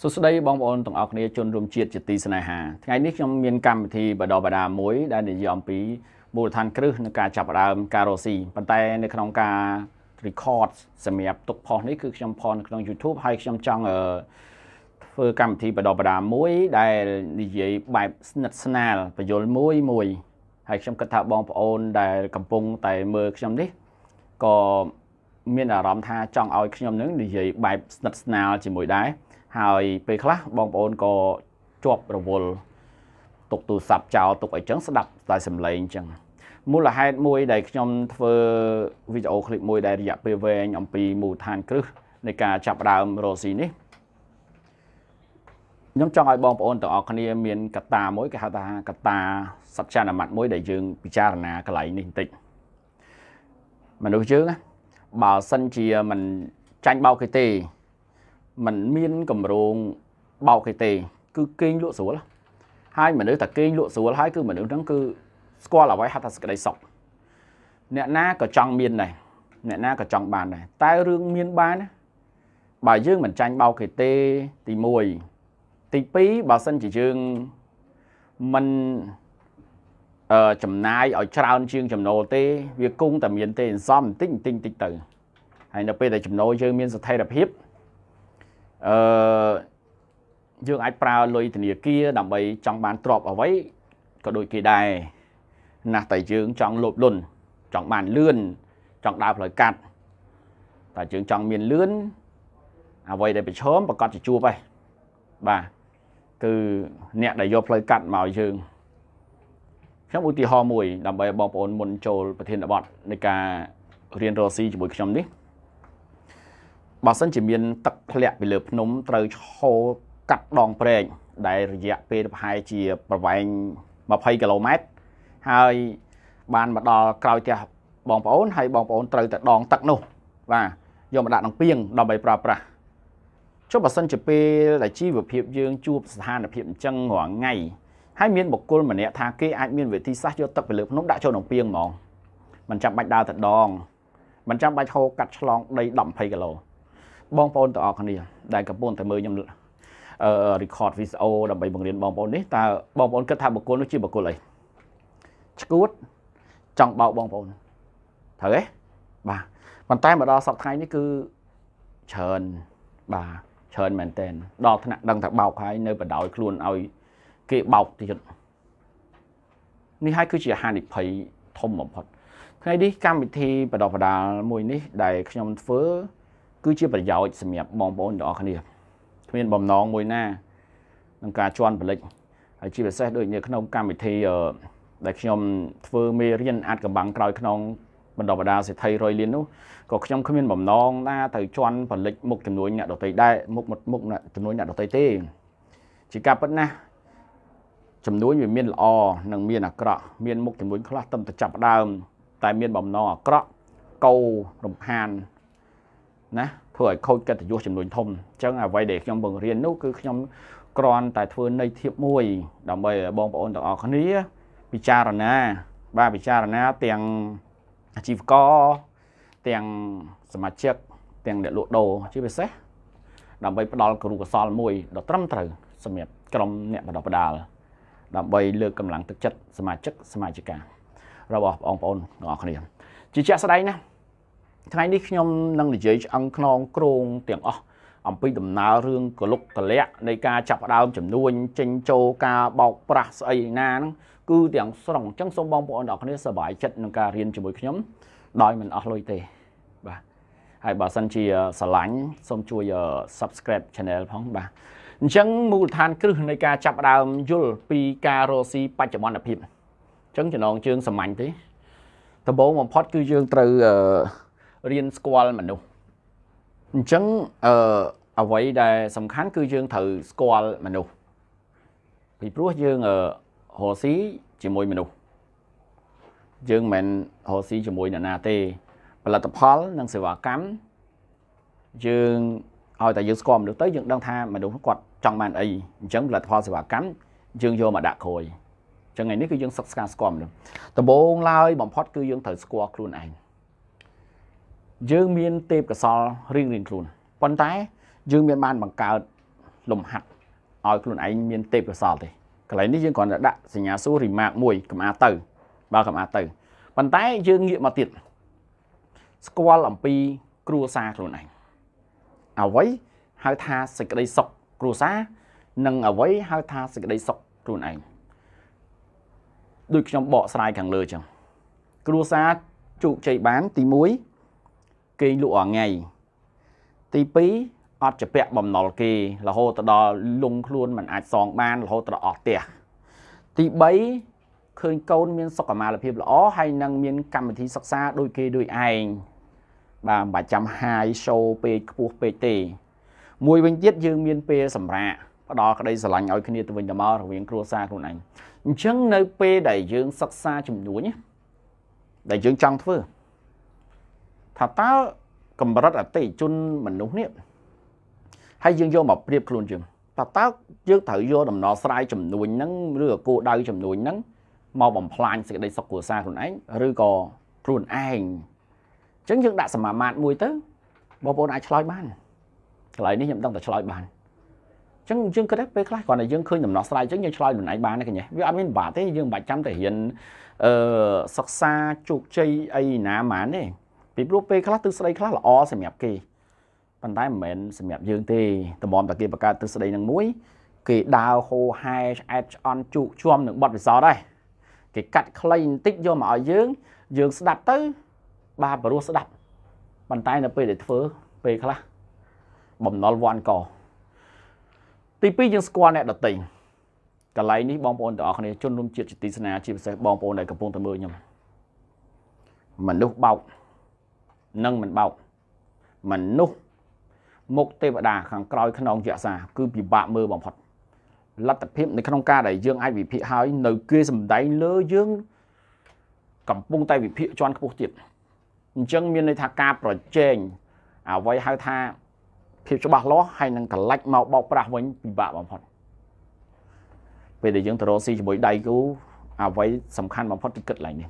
សួស្តីបងប្អូនទាំងអស់គ្នាជនរួមជាតិជាទីស្នេហាថ្ងៃនេះខ្ញុំមានកម្មវិធីបដបដាមួយដែលនិយាយអំពីមូលដ្ឋានគ្រឹះនៃការចាប់ផ្ដើមការរកស៊ីប៉ុន្តែនៅក្នុងការ record សម្រាប់ទុកផុសនេះគឺខ្ញុំផនក្នុង YouTube ហើយខ្ញុំចង់ធ្វើកម្មវិធីបដបដាមួយដែលនិយាយបែបស្និទ្ធស្នាលបញ្យលមួយមួយហើយខ្ញុំគិតថាបងប្អូនដែលកំពុងតែមើលខ្ញុំនេះក៏មានអារម្មណ៍ថាចង់ឲ្យខ្ញុំនឹងនិយាយបែបស្និទ្ធស្នាលជាមួយដែរហើយពេលខ្លះបងប្អូនក៏ជាប់រវល់ទុកទូរស័ព្ទចោលទុកអីចឹងស្ដាប់តែសំឡេងចឹងមូលហេតុមួយដែលខ្ញុំធ្វើវីដេអូឃ្លីបមួយដែលរយៈពេលវែងអំពីមូលដ្ឋានគ្រឹះនៃការចាប់ដើមរ៉ូស៊ីនេះខ្ញុំចង់ឲ្យបងប្អូនទាំងអស់គ្នាមានកត្តាមួយគេហៅថាកត្តាសច្ចានុមត្តមួយដែលយើង ពិចារណាកន្លែងនេះបន្តិចមនុស្សយើងបើសិនជាមិនចាញ់បោកគេទេมันមានកម្រងបោកគេទេគឺគេងលក់ស្រួលហើយមនុស្សតែគេងលក់ស្រួលហើយគឺមនុស្សហ្នឹងគឺស្គាល់អ្វីហៅថាសក្តីសុខអ្នកណាក៏ចង់មានដែរអ្នកណាក៏ចង់បានដែរតែរឿងមានបានបើយើងមិនចាញ់បោកគេទេទី1ទី2បើសិនជាយើងមិនអឺចំណាយឲ្យច្រើនជាងចំណូលទេវាគង់តែមានទេអន្សំបន្តិចបន្តិចបន្តិចទៅហើយនៅពេលដែលចំណូលយើងមានស្ថិរភាពអឺយើងអាចប្រើលុយធនាគារដើម្បីចង់បានទ្រព្យអ្វីក៏ដូចគេដែរណាស់តែយើងចង់លោភលន់ចង់បានលឿនចង់ដើរផ្លូវកាត់តែយើងចង់មានលឿនអ្វីដែលប្រឈមប្រកាសជាជួបហើយបាទគឺអ្នកដែលយកផ្លូវកាត់មកយើងខ្ញុំឧទាហរណ៍មួយដើម្បីបងប្អូនមុនចូលប្រធានបទនៃការរៀនរស់ស៊ីជាមួយខ្ញុំនេះបើសិនជាមានទឹកធ្លាក់ពីលើភ្នំត្រូវឈរកាត់ដងព្រែកដែលរយៈពេលប្រហែលជាប្រវែង20គីឡូម៉ែត្រហើយបានមកដល់ក្រោយផ្ទះបងប្អូនហើយបងប្អូនត្រូវតែដងទឹកនោះបាទយកមកដាក់ក្នុងពាងដើម្បីប្រើប្រាស់ចុះបើសិនជាពេលដែលជីវភាពយើង ជួបស្ថានភាពអញ្ចឹងរាល់ថ្ងៃហើយមានបុគ្គលម្នាក់ថាគេអាចមានវិធីសាស្ត្រយកទឹកពីលើភ្នំដាក់ចូលក្នុងពាងហ្មងមិនចាំបាច់ដើរទៅដងមិនចាំបាច់ហូរកាត់ឆ្លងដី10 20គីឡូបងប្អូនទាំងអស់គ្នាដែលកំពុងតែមើលខ្ញុំអឺ record video ដើម្បីបង្រៀនបងប្អូននេះតើបងប្អូនគិតថាបុគ្គលនោះជាបុគ្គលអីឈួតចង់បោកបងប្អូនត្រូវទេបាទប៉ុន្តែមកដល់សប្តាហ៍នេះគឺច្រើនបាទច្រើនមែនតែនដល់ថ្នាក់ដឹងថាបោកហើយនៅបដ ாய் ខ្លួនឲ្យគេបោកទៀតនេះហើយគឺជាហានិភ័យធំបំផុតថ្ងៃនេះកម្មវិធីបដបដាលមួយនេះដែលខ្ញុំធ្វើគឺជាប្រយោជន៍សម្រាប់បងប្អូនទាំងអស់គ្នាគ្មានបំណងមួយណានឹងការជន់ប្លិចហើយជាពិសេសដូចនៅក្នុងកម្មវិធីដែលខ្ញុំធ្វើមេរៀនអាចកំបាំងក្រោយក្នុង បណ្ដបណ្ដាសិទ្ធិរយលាននោះក៏ខ្ញុំគ្មានបំណងណាទៅជន់ផលិចមុខចំនួនអ្នកដតីដែរមុខមុខចំនួនអ្នកដតីទេជាការពិតណាស់ចំនួនវាមានល្អនិងមានអាក្រក់មានមុខចំនួនខ្លះតឹមតែចាប់ដើមតែមានបំណងអាក្រក់កោរំខានណាធ្វើឲ្យខូចកិត្តិយសចំនួនធំអញ្ចឹងអ្វីដែលខ្ញុំបង្រៀននោះគឺខ្ញុំគ្រាន់តែធ្វើន័យធៀបមួយដើម្បីឲ្យបងប្អូនទាំងអស់គ្នា ពិចារណា បាទពិចារណា ទាំងអាជីវករទាំងសមាជិកទាំងអ្នកលក់ដូរជាពិសេសដើម្បីផ្ដល់គ្រូកសលមួយដ៏ត្រឹមត្រូវសម្រាប់ក្រុមអ្នកបណ្ដុះបណ្ដាលដើម្បីលើកកម្លាំងទឹកចិត្តសមាជិកសមាជិការបស់បងប្អូនទាំងអស់គ្នាជាជាក់ស្ដែងណាថ្ងៃនេះខ្ញុំនឹងនិយាយឆ្អឹងខ្នងក្រងទាំងអស់អំពីដំណើររឿងកលុកកលៈនៃការចាប់ផ្ដើមចំនួនចិញ្ចោការបោកប្រាស់ស្អីណាហ្នឹងគឺទាំងស្រុងអញ្ចឹងសូមបងប្អូនទាំងអស់គ្នាសប្បាយចិត្តនឹងការរៀនជាមួយខ្ញុំដោយមិនអស់លុយទេបាទហើយបើសិនជាស្រឡាញ់សូមជួយ subscribe channel ផងបាទអញ្ចឹងមូលដ្ឋានគ្រឹះនៃការចាប់ដើមយល់ពីការរស់ស៊ីបច្ចុប្បន្នភាពអញ្ចឹងចំណងជើងសាមញ្ញទេដំបូងបំផុតគឺយើងត្រូវអឺរៀនស្គាល់មនុស្សអញ្ចឹងអឺអ្វីដែលសំខាន់គឺយើងត្រូវស្គាល់មនុស្សពីព្រោះយើងរស់ស៊ីជាមួយមនុស្សយើងមិនមែនរស់ស៊ីជាមួយអ្នកណាទេផលិតផលនិងសេវាកម្មយើងឲ្យតែយើងស្គាល់មនុស្សទៅយើងដឹងថាមនុស្សគាត់ចង់បានអីអញ្ចឹងផលិតផលសេវាកម្មយើងយកមកដាក់ក្រួយអញ្ចឹងថ្ងៃនេះគឺយើងសិក្សាស្គាល់មនុស្សដំបូងឡើយបំផុតគឺយើងត្រូវស្គាល់ខ្លួនឯងយើងមាន ទេពកសលរៀងរៀងខ្លួនប៉ុន្តែយើងមានបានបង្កើតលំហាត់ឲ្យខ្លួនឯងមាន ទេពកសលទេកន្លែងនេះយើងគ្រាន់តែដាក់សញ្ញាសួររីម៉ាកមួយកុំអាទៅបើកុំអាទៅប៉ុន្តែយើងងាកមកទៀតស្គាល់អំពីគ្រួសារខ្លួនឯងអ្វីហៅថាសេចក្តីសុខគ្រួសារនិងអ្វីហៅថាសេចក្តីសុខខ្លួនឯងដូចខ្ញុំបកស្រាយខាងលើចឹងគ្រួសារជោគជ័យបានទី1គេងលក់រងៃទី2អត់ជាពាក់បំណុលគេរហូតទៅដល់លងខ្លួនមិនអាចសងបានរហូតទៅអស់ផ្ទះទី3ឃើញកូនមានសុខុមាលភាពល្អហើយនឹងមានកម្មវិធីសិក្សាដូចគេដូចឯងបាទមិនបាច់ចាំហាយ show ពេកខ្ពស់ពេកទេមួយវិញទៀតយើងមានពេលសម្រាកផ្ដល់ក្តីស្រឡាញ់ឲ្យគ្នាទៅវិញទៅមករវាងគ្រួសារខ្លួនឯងអញ្ចឹងនៅពេលដែលយើងសិក្សាចំនួនដែលយើងចង់ធ្វើថាតើកម្រិតអតិជនមនុស្សនេះហើយយើងយកមកប្រៀបខ្លួនយើងថាតើយើងត្រូវយកដំណោះស្រាយចំនួនហ្នឹងឬក៏គោលដៅចំនួនហ្នឹងមកបំផ្លាញសេចក្តីសុខគ្រួសារខ្លួនឯងឬក៏ខ្លួនឯងអញ្ចឹងយើងដាក់សមាមាត្រមួយទៅបងប្អូនអាចឆ្លើយបានកន្លែងនេះខ្ញុំដឹងតែឆ្លើយបានអញ្ចឹងយើងគិតថាពេលខ្លះគ្រាន់តែយើងឃើញដំណោះស្រាយអញ្ចឹងយើងឆ្លើយខ្លួនឯងបានទេកញ្ញាវាអត់មានបាត់ទេយើងមិនបាច់ចាំតែរៀនអឺសិក្សាជោគជ័យអីណាម៉ានទេពីព្រោះពេលខ្លះទិសដីខ្លះល្អសម្រាប់គេប៉ុន្តែមិនមែនសម្រាប់យើងទេតម្រាំតែគេបង្កើតទិសដីនឹងមួយគេដើរហូហែឆ្អែតឆ្អន់ជូកជួមនឹងបទពិសោធន៍ដែរគេកាត់ខ្លីបន្តិចយកមកឲ្យយើងយើងស្ដាប់ទៅបាទព្រោះស្ដាប់ប៉ុន្តែនៅពេលដែលធ្វើពេលខ្លះបំណុលវាន់កទី2យើងស្គាល់អ្នកដតីកន្លែងនេះបងប្អូនទាំងអស់គ្នាជនរួមជាតិជាទីស្នាជាពិសេសបងប្អូនដែលកំពុងតែមើលខ្ញុំមនុស្សបោកនិងមិនបោកមនុស្សមុខទេវតា ខាងក្រោយខ្នងយក្សាគឺពិបាកមើលបំផុតលទ្ធភាពនៅក្នុងការដែលយើងអាចវិភាគហើយនៅគេសំដែងលើយើងកំពុងតែវិភាគជាន់ខ្ពស់ទៀតអញ្ចឹងមានន័យថាការប្រជែងអ្វីហៅថាភាពច្បាស់លាស់ហើយនឹងកលិចមកបោកប្រាស់វិញពិបាកបំផុតពេលដែលយើងទៅរកស៊ីជាមួយដៃគូអ្វីសំខាន់បំផុតគឺគិតឡើងនេះ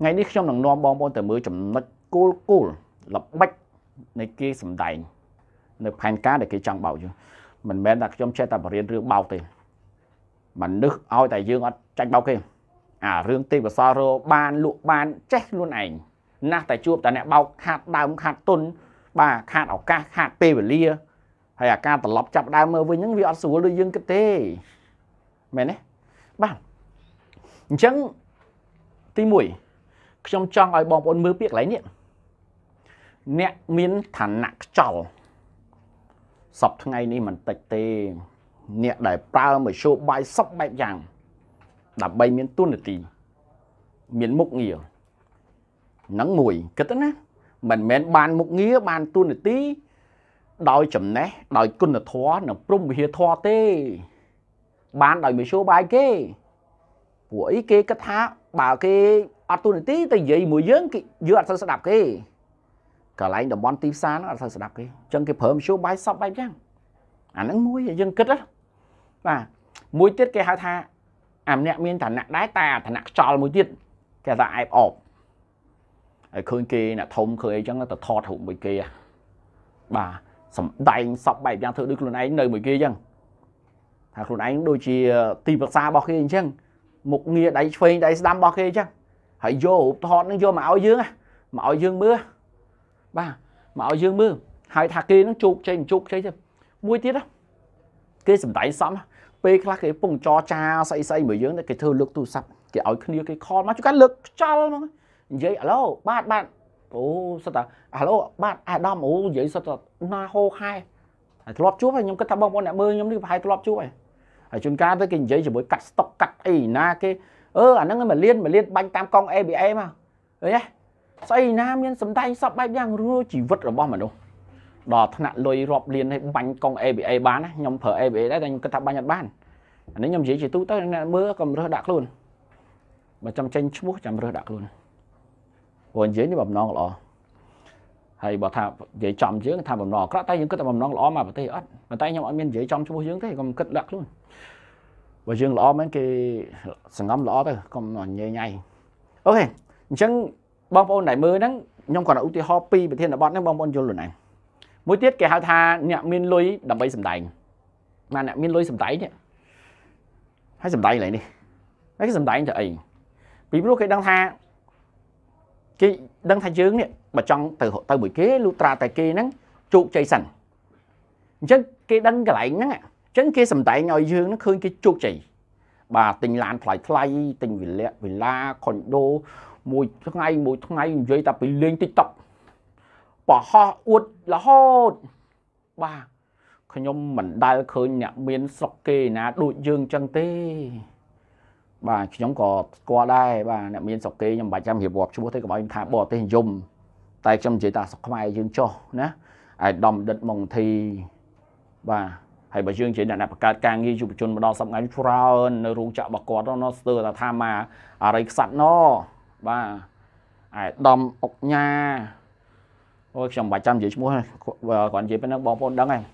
ថ្ងៃនេះខ្ញុំនឹងនាំបងប្អូនទៅមើលចំណុចគោលគោលល្បិចនៃគេសំដែងនៅផែនការដែលគេចង់បោកយើងមិនមែនថាខ្ញុំចេះតែបរៀនរឿងបោកទេមនុស្សឲ្យតែយើងអត់ចាញ់បោកគេអារឿងទេពកសលរោបានលក់បានចេះខ្លួនឯងណាស់តែជួបតែអ្នកបោកខាតដើមខាតទុនបាទខាតឱកាសខាតពេលវេលាហើយអាការត្រឡប់ចាប់ដើមមើលវិញហ្នឹងវាអត់ស្រួលដូចយើងគិតទេមែនទេបាទអញ្ចឹងទី1ខ្ញុំចង់ឲ្យបងប្អូនមើលពាក្យកន្លែងនេះអ្នកមានឋានៈខ្ចលសពថ្ងៃនេះមិនតិចទេ អ្នកដែលប្រើមធ្យោបាយសពបែបយ៉ាងដើម្បីមានទុននីតិមានមុខងារនឹងមួយគិតទៅណាមិនមែនបានមុខងារបានទុននីតិដោយចំណេះ ដោយគុណធម៌និងព្រមវិហារធម៌ទេ បានដោយមធ្យោបាយគេ ពួកអីគេគិតថាបើគេអត់ទូនីតិទៅនិយាយមួយយើងគេយើងអត់សូវស្ដាប់គេកន្លែងតំបន់ទីផ្សារហ្នឹងអត់សូវស្ដាប់គេអញ្ចឹងគេប្រើមធ្យោបាយសពបែបយ៉ាងអាហ្នឹងមួយយើងគិតណាបាទមួយទៀតគេហៅថាអាម្នាក់មានឋានៈដែរតែអាឋានៈខ្ចលមួយទៀតគេថាអែបអបហើយឃើញគេអ្នកធំឃើញអីចឹងទៅថតរូបមួយគេបាទសំដែងសពបែបយ៉ាងធ្វើដូចខ្លួនឯងនៅមួយគេចឹងថាខ្លួនឯងដូចជាទីប្រឹក្សារបស់គេអញ្ចឹងមុខងារដៃឆ្វេងដៃស្ដាំរបស់គេអញ្ចឹងហើយយករូបថតនឹងយកមកឲ្យយើងមកឲ្យយើងមើលបាទមកឲ្យយើងមើលហើយថាគេនឹងជោគជ័យជោគជ័យទេមួយទៀតគេសំដែងសំពេលខ្លះគេពងចរចាស្អីស្អីមួយយើងគេធ្វើលើកទូរស័ព្ទគេឲ្យគ្នាគេខលមកជួយកាត់លើកខ្ចលមកនិយាយអាឡូបាទបាទអូសិតអាឡូបាទអាដាមអូនិយាយសិតណាហោខែហើយធ្លាប់ជួបហើយខ្ញុំគិតថាបងប្អូនអ្នកមើលខ្ញុំនេះប្រហែលធ្លាប់ជួបហើយហើយជួនកាលទៅគេនិយាយជាមួយកាត់ស្តុកកាត់អីណាគេអឺអាហ្នឹងមកលៀនមកលៀនបាញ់តាមកង ABA មកអីហ៎ស្អីណាមានសម្ដែងសពបែបយ៉ាងរួជីវិតរបស់មនុស្សដល់ថ្នាក់លុយរាប់លានឲ្យបាញ់កង ABA បានណាខ្ញុំប្រើ ABA ដែរតែខ្ញុំគិតថាបាញ់អត់បានអានេះខ្ញុំនិយាយជាទូទៅអ្នកមើលកំរើសដាក់ខ្លួនបើចាំចេញឈ្មោះចាំរើសដាក់ខ្លួនព្រោះនិយាយនេះបំណងល្អហើយបើថានិយាយចំយើងថាបំណងអាក្រក់តែយើងគិតថាបំណងល្អមកប្រទេសអត់ប៉ុន្តែខ្ញុំអត់មាននិយាយចំឈ្មោះយើងទេខ្ញុំគិតដាក់ខ្លួនបើយើងល្អមែនគេសង្ងំល្អទៅខ្ញុំញ៉ៃញ៉ៃអូខេអញ្ចឹងបងប្អូនដែលមើលហ្នឹងខ្ញុំគាត់ឧទាហរណ៍ពីប្រធានបទហ្នឹងបងប្អូនយល់ខ្លួនឯងមួយទៀតគេហៅថាអ្នកមានលុយដើម្បីសម្ដែងបាទអ្នកមានលុយសម្ដែងនេះហើយសម្ដែងឡើយនេះហើយគេសម្ដែងទៅអីពីព្រោះគេដឹងថាគេដឹងថាយើងនេះបើចង់ទៅទៅមួយគេលុត្រាតែគេហ្នឹងជោគជ័យសិនអញ្ចឹងគេដឹងកន្លែងហ្នឹងអញ្ចឹងគេសម្ដែងឲ្យយើងហ្នឹងឃើញគេជោគជ័យបាទទិញឡានថ្លៃថ្លៃទិញវិលាវិឡាខុនដូមួយថ្ងៃមួយថ្ងៃនិយាយតែពីលេង TikTok បោះហោះអួតរហូតបាទខ្ញុំមិនដែលឃើញអ្នកមានស្រុកគេណាដូចយើងចឹងទេបាទខ្ញុំក៏ស្គាល់ដែរបាទអ្នកមានស្រុកគេខ្ញុំមិនបាច់ចាំរៀបរាប់ឈ្មោះទេកុំឲ្យថាបរទេសនិយមតែខ្ញុំនិយាយថាស្រុកខ្មែរយើងចុះណាអាយដំដិតម៉ុងធីបាទហើយបើយើងនិយាយអ្នកបង្កើតការងារយុវជនមកដល់សប្តាហ៍នេះច្រើននៅរោងចក្ររបស់គាត់នោះស្ទើរតែថាមកអរិយខ្សាត់នោះបាទអាយដំអុកញ៉ាអូយខ្ញុំមិនបាច់ចាំនិយាយឈ្មោះគាត់និយាយប៉ុណ្ណឹងបងប្អូនដឹងហើយ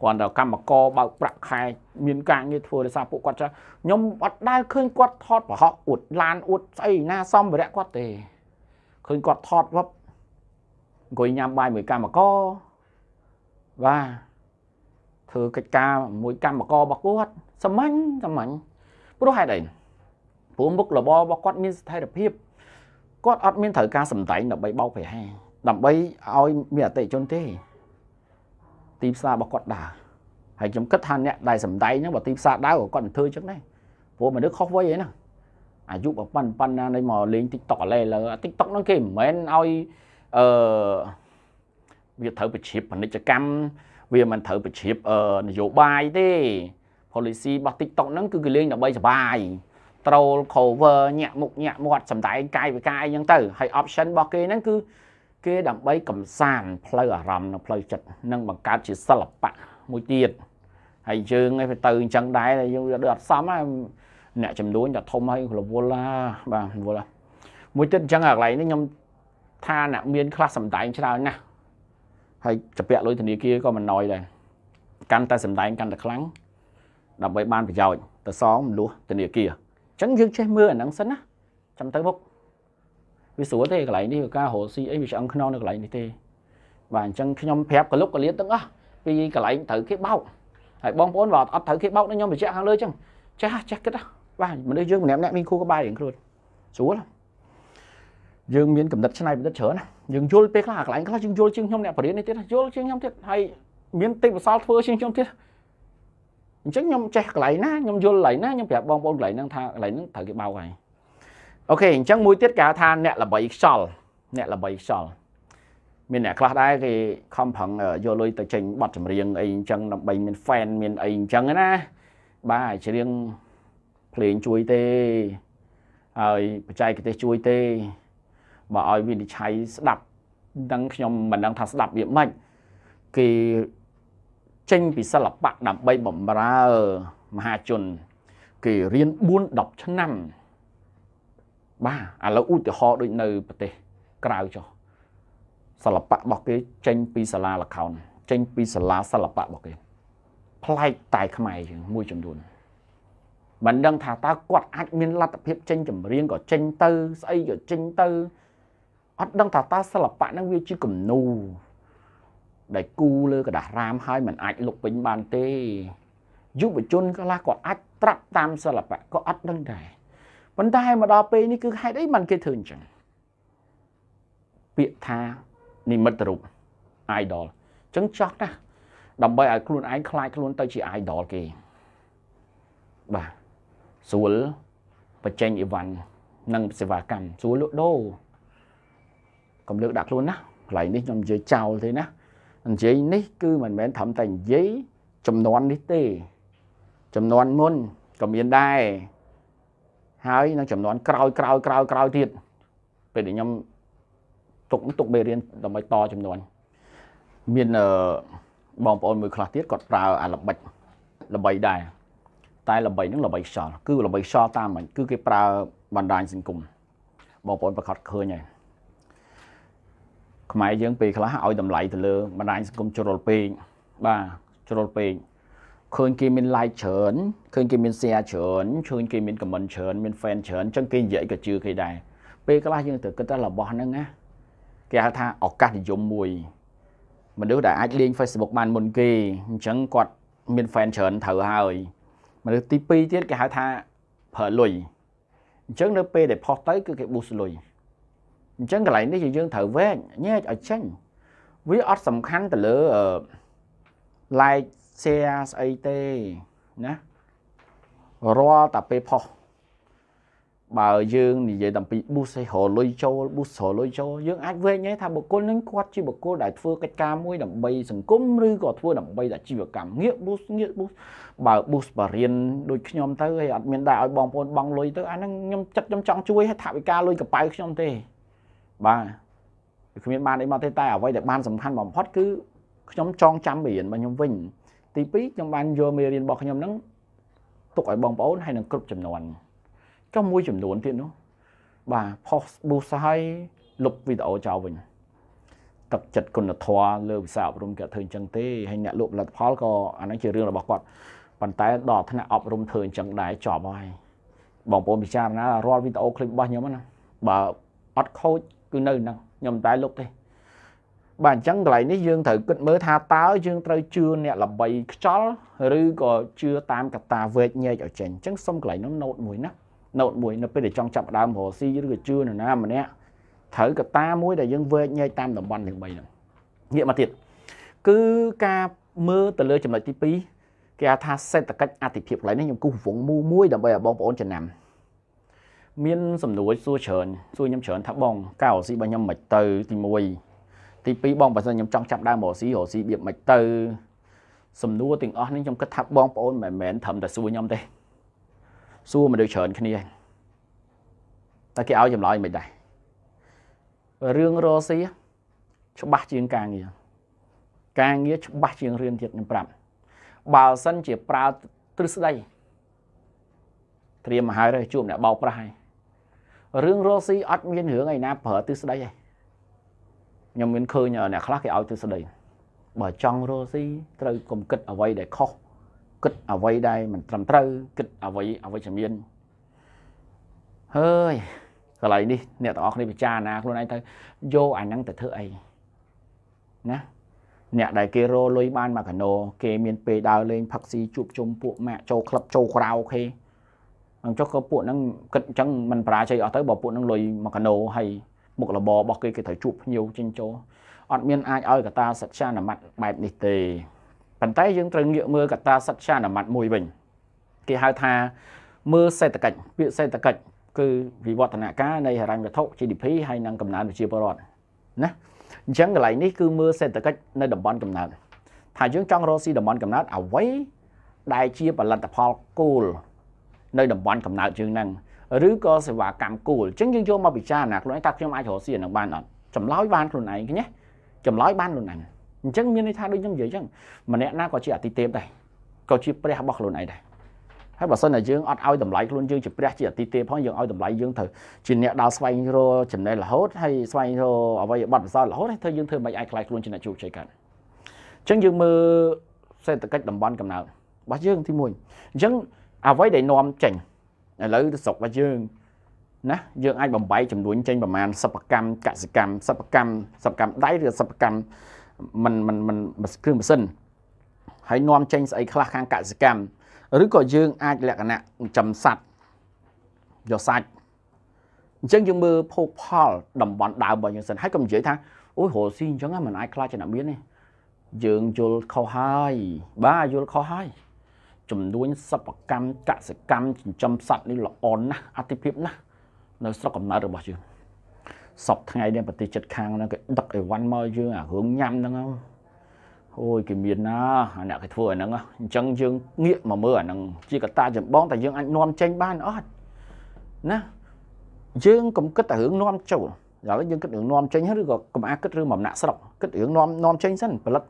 គាត់ទៅកម្មកបើកប្រាក់ខែមានការងារធ្វើដោយសារពួកគាត់ច្រើនខ្ញុំអត់ដែលឃើញគាត់ថតប្រហុកអួតឡានអួតស្អីណាសំភារៈគាត់ទេឃើញគាត់ថតវឹបអង្គុយញ៉ាំបាយមួយកម្មកបាទធ្វើកិច្ចការមួយកម្មករបស់គាត់សាមញ្ញសាមញ្ញព្រោះហេតុអីព្រោះមុខរបររបស់គាត់មានស្ថិរភាពគាត់អត់មានត្រូវការសម្ដែងដើម្បីបោកប្រហារដើម្បីឲ្យមានអតិជនទេទីផ្សាររបស់គាត់ដើរហើយខ្ញុំគិតថាអ្នកដែលសម្ដែងហ្នឹងបើទីផ្សារដើរគាត់មិនធ្វើចឹងដែរព្រោះមនុស្សខុសវ័យឯណាអាយុប៉ុណ្ប៉ុណ្ណានៃមកលេង TikTok ឡែលើ TikTok ហ្នឹងគេមិនមែនឲ្យអឺវាត្រូវប្រជ្រាបពាណិជ្ជកម្មវាមិនត្រូវប្រជ្រាបនយោបាយទេ policy របស់ TikTok ហ្នឹងគឺគេលេងដើម្បីសុបាយ control cover ញាក់មុខញាក់មាត់សំដែងកាយវិការអីចឹងទៅហើយ option របស់គេហ្នឹងគឺគេដើម្បីកំសាន្តផ្លូវអារម្មណ៍និងផ្លូវចិត្តនិងបង្កើតជាសិល្បៈមួយទៀតហើយយើងឯងទៅអញ្ចឹងដែរយើងដូចអត់សមហ្នឹងអ្នកចំនួនតែធំហើយរវល់ឡាបាទរវល់ឡាមួយទៀតអញ្ចឹងអាកន្លែងនេះខ្ញុំថាអ្នកមានខ្លះសំដែងច្រើនណាស់ហើយចាក់លុយធនាគារក៏មិនណយដែរកាន់តែសំដែងកាន់តែខ្លាំងដើម្បីបានប្រយោជន៍ទៅសងមលុះធនាគារអញ្ចឹងយើងចេះមើលអាហ្នឹងសិនណាចាំទៅមុខវាស្រួលទេកន្លែងនេះវាការរស់ស៊ីអីវាឆ្អឹងខ្នងនៅកន្លែងនេះទេបាទអញ្ចឹងខ្ញុំប្រាប់កលុកកលៀនទាំងអស់ពីកន្លែងត្រូវគេបោកហើយបងប្អូនបើអត់ត្រូវគេបោកនឹងខ្ញុំបញ្ជាក់ខាងលើអញ្ចឹងចេះចេះគិតបាទមនុស្សយើងម្នាក់ម្នាក់មានគូក្បាលរៀងខ្លួនស្រួលយើងមានកំណត់ឆ្នៃប្រឌិតច្រើនណាយើងយល់ពេលខ្លះកន្លែងខ្លះយើងយល់ជាងខ្ញុំអ្នកបរិញ្ញានេះទៀតយល់ជាងខ្ញុំទៀតហើយមានទេពកោសលធ្វើជាងខ្ញុំទៀតអញ្ចឹងខ្ញុំចេះកន្លែងណាខ្ញុំយល់កន្លែងណាខ្ញុំប្រាប់បងប្អូនកន្លែងហ្នឹងថាកន្លែងហ្នឹងត្រូវគេបោកហើយអូខេអញ្ចឹងមួយទៀតគេហៅថាអ្នកល្បីខ្យល់អ្នកល្បីខ្យល់មានអ្នកខ្លះដែរគេខំប្រឹងយកលុយទៅចេញប័ណ្ណចម្រៀងអីអញ្ចឹងដើម្បីមាន fan មានអីអញ្ចឹងណាបាទច្រៀងភ្លេងជួយទេហើយបច្ចេកទេសជួយទេបើឲ្យវិនិច្ឆ័យស្ដាប់ដឹងខ្ញុំមិនដឹងថាស្ដាប់វាមិនគេចេញពីសិល្បៈដើម្បីបំរើមហាជន គេរៀន4 10ឆ្នាំបាទឥឡូវឧទាហរណ៍ដូចនៅប្រទេសក្រៅចុះសិល្បៈរបស់គេចេញពីសាលាលខោនចេញពីសាលាសិល្បៈរបស់គេប្លែកតែខ្មែរជាងមួយចំនួនមិនដឹងថាតើគាត់អាចមានលទ្ធភាពចេញចម្រៀងក៏ចេញទៅស្អីក៏ចេញទៅអត់ដឹងថាតើសិល្បៈហ្នឹងវាជាគំនូរដែលគូលើกระดาษរាមហើយมันអាចលុបពេញបានទេយុវជនខ្លះក៏អាចត្រាប់តាមសិល្បៈក៏អត់ដឹងដែរប៉ុន្តែមកដល់ពេលនេះគឺហេតុអីมันគេធ្វើអញ្ចឹងពាក្យថានិមិត្តរូប idol អញ្ចឹងចោះណាដើម្បីឲ្យខ្លួនឯងคล้ายខ្លួនទៅជា idol គេបាទស្រួលបញ្ចេញអីវ៉ាន់និងសេវាកម្មស្រួលលក់ដូរកំលើកដាក់ខ្លួនណាកន្លែងនេះខ្ញុំនិយាយចោលទេណានិយាយនេះគឺមិនមែនត្រឹមតែនិយាយចំនួននេះទេ ចំនួនមុនក៏មានដែរហើយនឹងចំនួនក្រោយក្រោយក្រោយក្រោយទៀតពេលដែលខ្ញុំទុកទុកមេរៀនដើម្បីតចំនួនមានបងប្អូនមួយខ្លះទៀតគាត់ប្រើអាល្បិចល្បីដែរតែល្បីហ្នឹងល្បីខ្យល់គឺល្បីខ្យល់តាមមិន គឺគេប្រើបណ្ដាញសង្គមបងប្អូនប្រកាសឃើញហើយខ្មែរយើងពេលខ្លះឲ្យតម្លៃទៅលើបណ្ដាញសង្គមជ្រុលពេកបាទជ្រុលពេកឃើញគេមាន like ច្រើនឃើញគេមាន share ច្រើនឃើញគេមាន comment ច្រើនមាន fan ច្រើនអញ្ចឹងគេនិយាយក៏ជឿគេដែរពេលខ្លះយើងត្រូវគិតថារបស់ហ្នឹងណាគេហៅថាឱកាសនិយមមួយមនុស្សដែលអាចលេង Facebook បានមុនគេអញ្ចឹងគាត់មាន fan ច្រើនត្រូវហើយមនុស្សទី2ទៀតគេហៅថាប្រើលុយអញ្ចឹងនៅពេលដែលផុសទៅគឺគេប៊ូសលុយអញ្ចឹងកន្លែងនេះគឺយើងត្រូវវែកញែកឲ្យចេញវាអត់សំខាន់ទៅលើ like share ស្អីទេណារាល់តែពេលផុសបើយើងនិយាយតាំងពី boost ឲ្យរលុយចូល boost រលុយចូលយើងអាចវែងឯងថាបុគ្គលនឹងគាត់ជាបុគ្គលដែលធ្វើកិច្ចការមួយដើម្បីសង្គមឬក៏ធ្វើដើម្បីតែជីវកម្មងាក boost ងាក boost បើ boost បរៀនដូចខ្ញុំទៅហើយអត់មានដែរឲ្យបងប្អូនបងលុយទៅអាហ្នឹងខ្ញុំចិត្តខ្ញុំចង់ជួយឲ្យថាវិការលុយកប៉ៅខ្ញុំទេបាទគ្មានបានអីមកទេតែអ្វីដែលបានសំខាន់បំផុតគឺខ្ញុំចងចាំមេរៀនរបស់ខ្ញុំវិញទី2ខ្ញុំបានយកមេរៀនរបស់ខ្ញុំហ្នឹងទុកឲ្យបងប្អូនហើយនឹងគ្រប់ចំនួនចុះមួយចំនួនទៀតនោះបាទផុសប៊ូសហើយលុបវីដេអូចោលវិញទឹកចិត្តគុណធម៌លើវិស័យអប់រំគេធ្វើអញ្ចឹងទេហើយអ្នកលក់ផលិតផលក៏អាហ្នឹងជារឿងរបស់គាត់ប៉ុន្តែដល់ថ្នាក់អប់រំធ្វើអញ្ចឹងដែរចប់ហើយបងប្អូនពិចារណារាល់វីដេអូឃ្លីបរបស់ខ្ញុំណាបើអត់ខូចគឺនៅហ្នឹងខ្ញុំតែលុបទេបាទអញ្ចឹងកន្លែងនេះយើងត្រូវគិតមើលថាតើយើងត្រូវជឿអ្នកល្បីខ្ចលឬក៏ជឿតាមកតាវេកញែកឲ្យចេញអញ្ចឹងសុំកន្លែងនោះណូតមួយណាណូតមួយនៅពេលដែលចង់ចាប់ដើមរកស៊ីឬក៏ជឿនរណាម្នាក់ត្រូវកតាមួយដែលយើងវេកញែកតាមតំបន់លេខ3ហ្នឹងងាកមកទៀតគឺការមើលទៅលើចំណុចទី2គេហៅថាសេដ្ឋកិច្ចអតិភិបកន្លែងនេះខ្ញុំគូសវងមូលមួយដើម្បីឲ្យបងប្អូនចំណាំមានសំណួរសួរច្រើនសួរខ្ញុំច្រើនថាបងកៅរស៊ីរបស់ខ្ញុំមិនទៅទី1ទី2បងបើសិនខ្ញុំចង់ចាប់ដើមរស៊ីរស៊ីបៀបមិនទៅ សំណួរទាំងអស់នេះខ្ញុំគិតថាបងប្អូនមិនមែនត្រឹមតែសួរខ្ញុំទេសួរមនុស្សច្រើនគ្នាតែគេឲ្យចម្លើយមិនដែររឿងរស៊ីច្បាស់ជាងការងារការងារច្បាស់ជាងរៀនទៀតខ្ញុំប្រាប់បើសិនជាប្រើទ្រឹស្ដីត្រៀមមកហើយទៅជួបអ្នកបោកប្រាស់ហើយរឿងរ៉ូស៊ីអត់មានរឿងឯណាប្រើទិសដីឯងខ្ញុំមានឃើញអ្នកខ្លះគេឲ្យទិសដីបើចង់រ៉ូស៊ីត្រូវកុំគិតអ្វីដែលខុសគិតអ្វីដែលមិនត្រឹមត្រូវគិតអ្វីអវិជ្ជមានហើយកន្លែងនេះអ្នកទាំងអស់គ្នាពិចារណាខ្លួនឯងទៅយកអាហ្នឹងទៅធ្វើអីណាអ្នកដែលគេរលុយបានមួយកណោគេមានពេលដើរលេងផឹកស៊ីជួបជុំពួកម៉ាក់ចូលក្លឹបចូលក្រៅគេអញ្ចឹងក៏ពួកហ្នឹងគិតអញ្ចឹងមិនប្រាជ័យអស់ទៅបើពួកហ្នឹងលុយមួយកណូហើយមុខរបររបស់គេគេត្រូវជួបភ្ញៀវចិញ្ចោអត់មានអាចឲ្យកតាសច្ចានុមត្តបែបនេះទេប៉ុន្តែយើងត្រូវងាកមើលកតាសច្ចានុមត្តមួយវិញគេហៅថាមើលសេដ្ឋកិច្ចពាក្យសេដ្ឋកិច្ចគឺវិវឌ្ឍនការនៃហិរញ្ញវត្ថុ GDP ហើយនិងកំណើនប្រជាពលរដ្ឋណាអញ្ចឹងកន្លែងនេះគឺមើលសេដ្ឋកិច្ចនៅតំបន់កំណើនថាយើងចង់រកស៊ីតំបន់កំណើនអ្វីដែលជាផលិតផលគោលនៅតំបន់កំណើតយើងហ្នឹងឬក៏សេវាកម្មគូលអញ្ចឹងយើងយកមកពិចារណាខ្លួនឯងថាខ្ញុំអាចរកស៊ីនឹងបានអត់ចម្លើយបានខ្លួនឯងគ្នាចម្លើយបានខ្លួនឯងអញ្ចឹងមានន័យថាដូចខ្ញុំនិយាយអញ្ចឹងម្នាក់ណាក៏ជាអតិទេពដែរក៏ជាព្រះរបស់ខ្លួនឯងដែរហើយបើសិនតែយើងអត់ឲ្យតម្លៃខ្លួនយើងជាព្រះជាអតិទេពផងយើងឲ្យតម្លៃយើងត្រូវជាអ្នកដើរស្វែងរកចំណេះរហូតហើយស្វែងរកអ្វីបទពិសោធន៍រហូតហើយធ្វើយើងធ្វើមិនអាចខ្លាយខ្លួនជាអ្នកជោគជ័យកើតអញ្ចឹងយើងមើលសេដ្ឋកិច្ចតំបន់កំណើតរបស់យើងទី1អញ្ចឹងអ្វីដែលនាំចេញឥឡូវស្រុករបស់យើងណាយើងអាចបំបីចំនួនចេញប្រមាណសិប្បកម្មកសិកម្មសិប្បកម្មសិប្បកម្មដៃឬសិប្បកម្មមិនមិនមិនគ្រឿងម៉ាស៊ីនហើយនាំចេញស្អីខ្លះខាងកសិកម្មឬក៏យើងអាចលក្ខណៈចំសัตว์យកសាច់អញ្ចឹងយើងមើលភោគផលតំបន់ដើមរបស់យើងសិនហើយកុំនិយាយថាអូយរស់ស៊ីអញ្ចឹងមិនអាចខ្លាចចំណាមានទេយើងយល់ខុសហើយបាទយល់ខុសហើយចំនួនសិប្បកម្មកសិកម្មចិញ្ចឹមសត្វនេះល្អណាស់អតិភិបណាស់នៅស្រុកកំណើតរបស់យើងសពថ្ងៃនេះប្រទេសជិតខាងហ្នឹងគេដឹកអីវ៉ាន់មកយើងអារឿងញ៉ាំហ្នឹងអូយគេមានណាអាអ្នកគេធ្វើអាហ្នឹងអញ្ចឹងយើងងាកមកមើលអាហ្នឹងជាកតាចម្បងតែយើងអាចនាំចេញបានអត់ណាយើងកុំគិតតែរឿងនាំចូលឥឡូវយើងគិតរឿងនាំចេញឬក៏កុំអាគិតរឿងបំណាក់ស្រុកគិតរឿងនាំនាំចេញសិនផលិត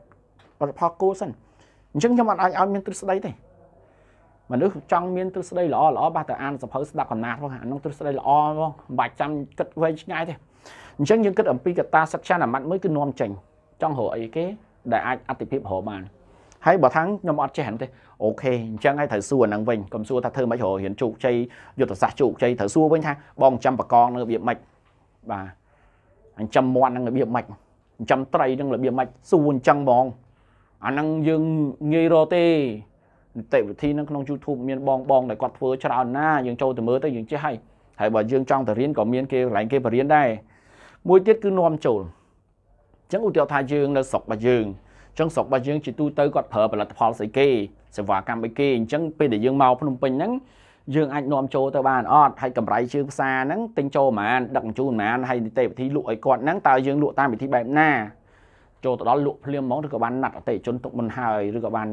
ផលគោសិនអញ្ចឹងខ្ញុំអត់អាចឲ្យមានទ្រឹស្ដីទេមនុស្សចង់មានទ្រឹស្ដីល្អល្អបាទទៅអានសភៅស្ដាប់កំណាតផងអានោះទ្រឹស្ដីល្អផងមិនបាច់ចាំគិតវែងឆ្ងាយទេអញ្ចឹងយើងគិតអំពីកត្តាសិក្សាអាម៉ាត់មួយគឺនាំចេញចង់រកអីគេដែលអាចអតិភិបរកបានហើយបើថាខ្ញុំអត់ចេះហ្នឹងទេអូខេអញ្ចឹងហើយត្រូវសួរហ្នឹងវិញកុំសួរថាធ្វើម៉េចររៀនជោគជ័យយុទ្ធសាស្ត្រជោគជ័យត្រូវសួរវិញថាបងចាំបកងនៅរបៀបម៉េចបាទអញ្ចឹងមាត់ហ្នឹងរបៀបម៉េចអញ្ចឹងត្រីហ្នឹងរបៀបម៉េចសួរអញ្ចឹងហ្មងអាហ្នឹងយើងងាយរកទេនីតិវិធីនឹងក្នុង YouTube មានបងបងដែលគាត់ធ្វើច្រើនណាយើងចូលទៅមើលទៅយើងចេះហើយហើយបើយើង ចង់ទៅរៀនក៏មានគេកន្លែងគេបរៀនដែរមួយទៀតគឺនាំចូលអញ្ចឹងឧទាហរណ៍ថាយើងនៅស្រុករបស់យើងអញ្ចឹងស្រុករបស់យើងជាទូទៅគាត់ប្រើផលិតផលស្អីគេសេវាកម្មអីគេអញ្ចឹងពេលដែលយើងមកភ្នំពេញហ្នឹងយើងអាចនាំចូលទៅបានអត់ហើយកម្រៃជើងផ្សារហ្នឹងទិញចូលប្រហែលដឹកជញ្ជូនប្រហែលហើយនីតិវិធីលក់ឲ្យគាត់ហ្នឹងតើយើងលក់តាមវិធីបែបណាចូលទៅដល់លក់ភ្លាមហ្មងឬក៏បានណាត់អតិជនទុកមុនហើយឬក៏បាន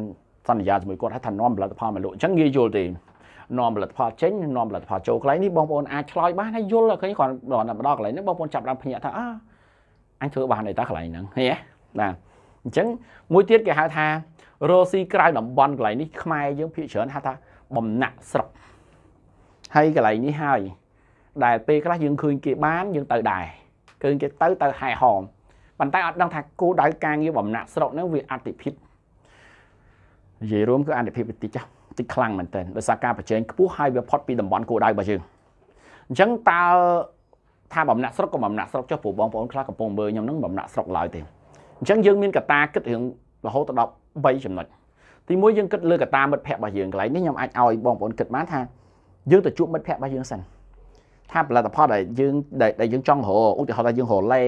សន្យាជាមួយគាត់ថានាំផលិតផលមកលក់អញ្ចឹងងាយយល់ទេនាំផលិតផលចេញនាំផលិតផលចូលកន្លែងនេះបងប្អូនអាចឆ្លើយបានហើយយល់ឃើញគ្រាន់ដល់ដល់កន្លែងហ្នឹងបងប្អូនចាប់ដើមភ្ញាក់ថាអើអញធ្វើបានដែរតាកន្លែងហ្នឹងហ៎ណាអញ្ចឹងមួយទៀតគេហៅថារស់ស៊ីក្រៅតំបន់កន្លែងនេះខ្មែរយើងភាគច្រើនហៅថាបំណាក់ស្រុកហើយកន្លែងនេះហើយដែលពេលខ្លះយើងឃើញគេបានយើងទៅដែរឃើញគេទៅទៅហែហោមប៉ុន្តែអត់ដឹងថាគោលដៅការងារបំណាក់ស្រុកហ្នឹងវាអតិភិទ្ធនិយាយរួមគឺអានិភាពតិចចាស់តិចខ្លាំងមែនទែនដោយសារការប្រជែងខ្ពស់ហើយវាផុតពីតំបន់គោលដៅរបស់យើងអញ្ចឹងតើថាបំណាក់ស្រុកក៏បំណាក់ស្រុកចុះព្រោះបងប្អូនខ្លះកំពុងមើលខ្ញុំនឹងបំណាក់ស្រុកឡើយទេអញ្ចឹងយើងមានកត្តាគិតរឿងរហូតដល់3ចំណុចទី1យើងគិតលើកត្តាមិត្តភ័ក្តិរបស់យើងកន្លែងនេះខ្ញុំអាចឲ្យបងប្អូនគិតបានថាយើងទៅជួបមិត្តភ័ក្តិរបស់យើងសិនថាផលិតផលដែលយើងដែលយើងចង់រកឧទាហរណ៍ថាយើងរកឡេ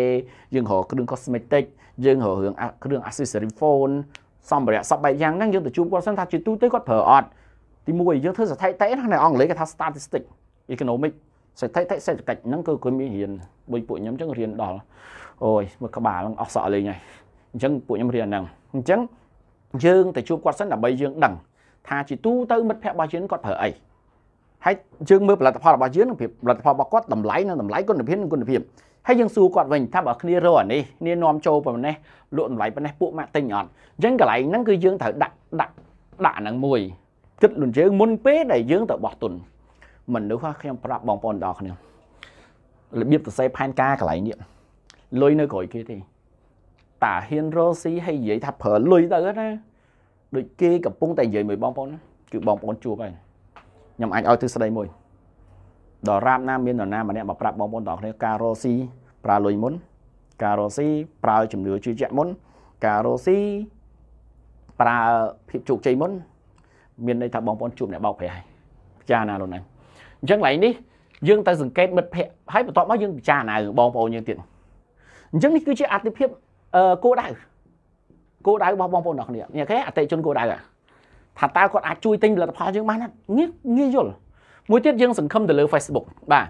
យើងរកគ្រឿង cosmetic យើងរករឿងគ្រឿង accessory phone សម្ភារៈសពបែបយ៉ាងហ្នឹងយើងទៅជួបគាត់សិនថាជាទូទៅគាត់ប្រើអត់ទី1យើងធ្វើស្ថិតិណាអង់គ្លេសគេថា statistic economic សេដ្ឋកិច្ចសេដ្ឋកិច្ចហ្នឹងគឺគាត់មានរៀនដូចពួកខ្ញុំអញ្ចឹងរៀនដល់អូយមើលក្បាលហ្នឹងអស់សក់លេងហើយអញ្ចឹងពួកខ្ញុំរៀនហ្នឹងអញ្ចឹងយើងទៅជួបគាត់សិនដើម្បីយើងដឹងថាជាទូទៅមិត្តភ័ក្តិរបស់យើងគាត់ប្រើអីហើយយើងមើលផលិតផលរបស់យើងនឹងភាពផលិតផលរបស់គាត់តម្លៃនឹងតម្លៃគុណភាពនឹងគុណភាពហើយយើងសួរគាត់វិញថាបើគ្នារកអានេះគ្នានាំចូលប៉ុណ្ណេះលក់តម្លៃប៉ុណ្ណេះពួកម៉ាក់ទិញអត់អញ្ចឹងកន្លែងហ្នឹងគឺយើងត្រូវដាក់ដាក់ដាក់អាហ្នឹងមួយគិតលុនយើងមុនពេលដែលយើងទៅបោះទុនមនុស្សខ្ញុំប្រាប់បងប្អូនដល់គ្នារបៀបសរសេរផែនការកន្លែងនេះលុយនៅក្រោយគេទេតាហ៊ានរកស៊ីហើយនិយាយថាប្រើលុយទៅណាដូចគេកំពុងតែនិយាយមួយបងប្អូនគឺបងប្អូនជួបហើយខ្ញុំអាចឲ្យទិសដីមួយដល់រាបណាមាននរណាម្នាក់មកប្រាប់បងប្អូនដល់គ្នាការរកស៊ីប្រើលុយមុនការរកស៊ីប្រើជំនឿជឿជាក់មុនការរកស៊ីប្រើភាពជោគជ័យមុន មានន័យថាបងប្អូនជួបអ្នកបោកប្រាស់ពិចារណាលោកណាអញ្ចឹងកន្លែងនេះយើងទៅសង្កេតមិត្តភ័ក្តិហើយបន្ទាប់មកយើងពិចារណាបងប្អូនយើងទៀតអញ្ចឹងនេះគឺជាអតិភិបគោដៅគោដៅរបស់បងប្អូនអ្នកគ្នានេះគេអតិជនគោដៅថាតើគាត់អាចជួយទិញផលិតផលយើងបានណាងាយងាយយល់មួយទៀតយើងសង្ឃឹមទៅលើ Facebook បាទ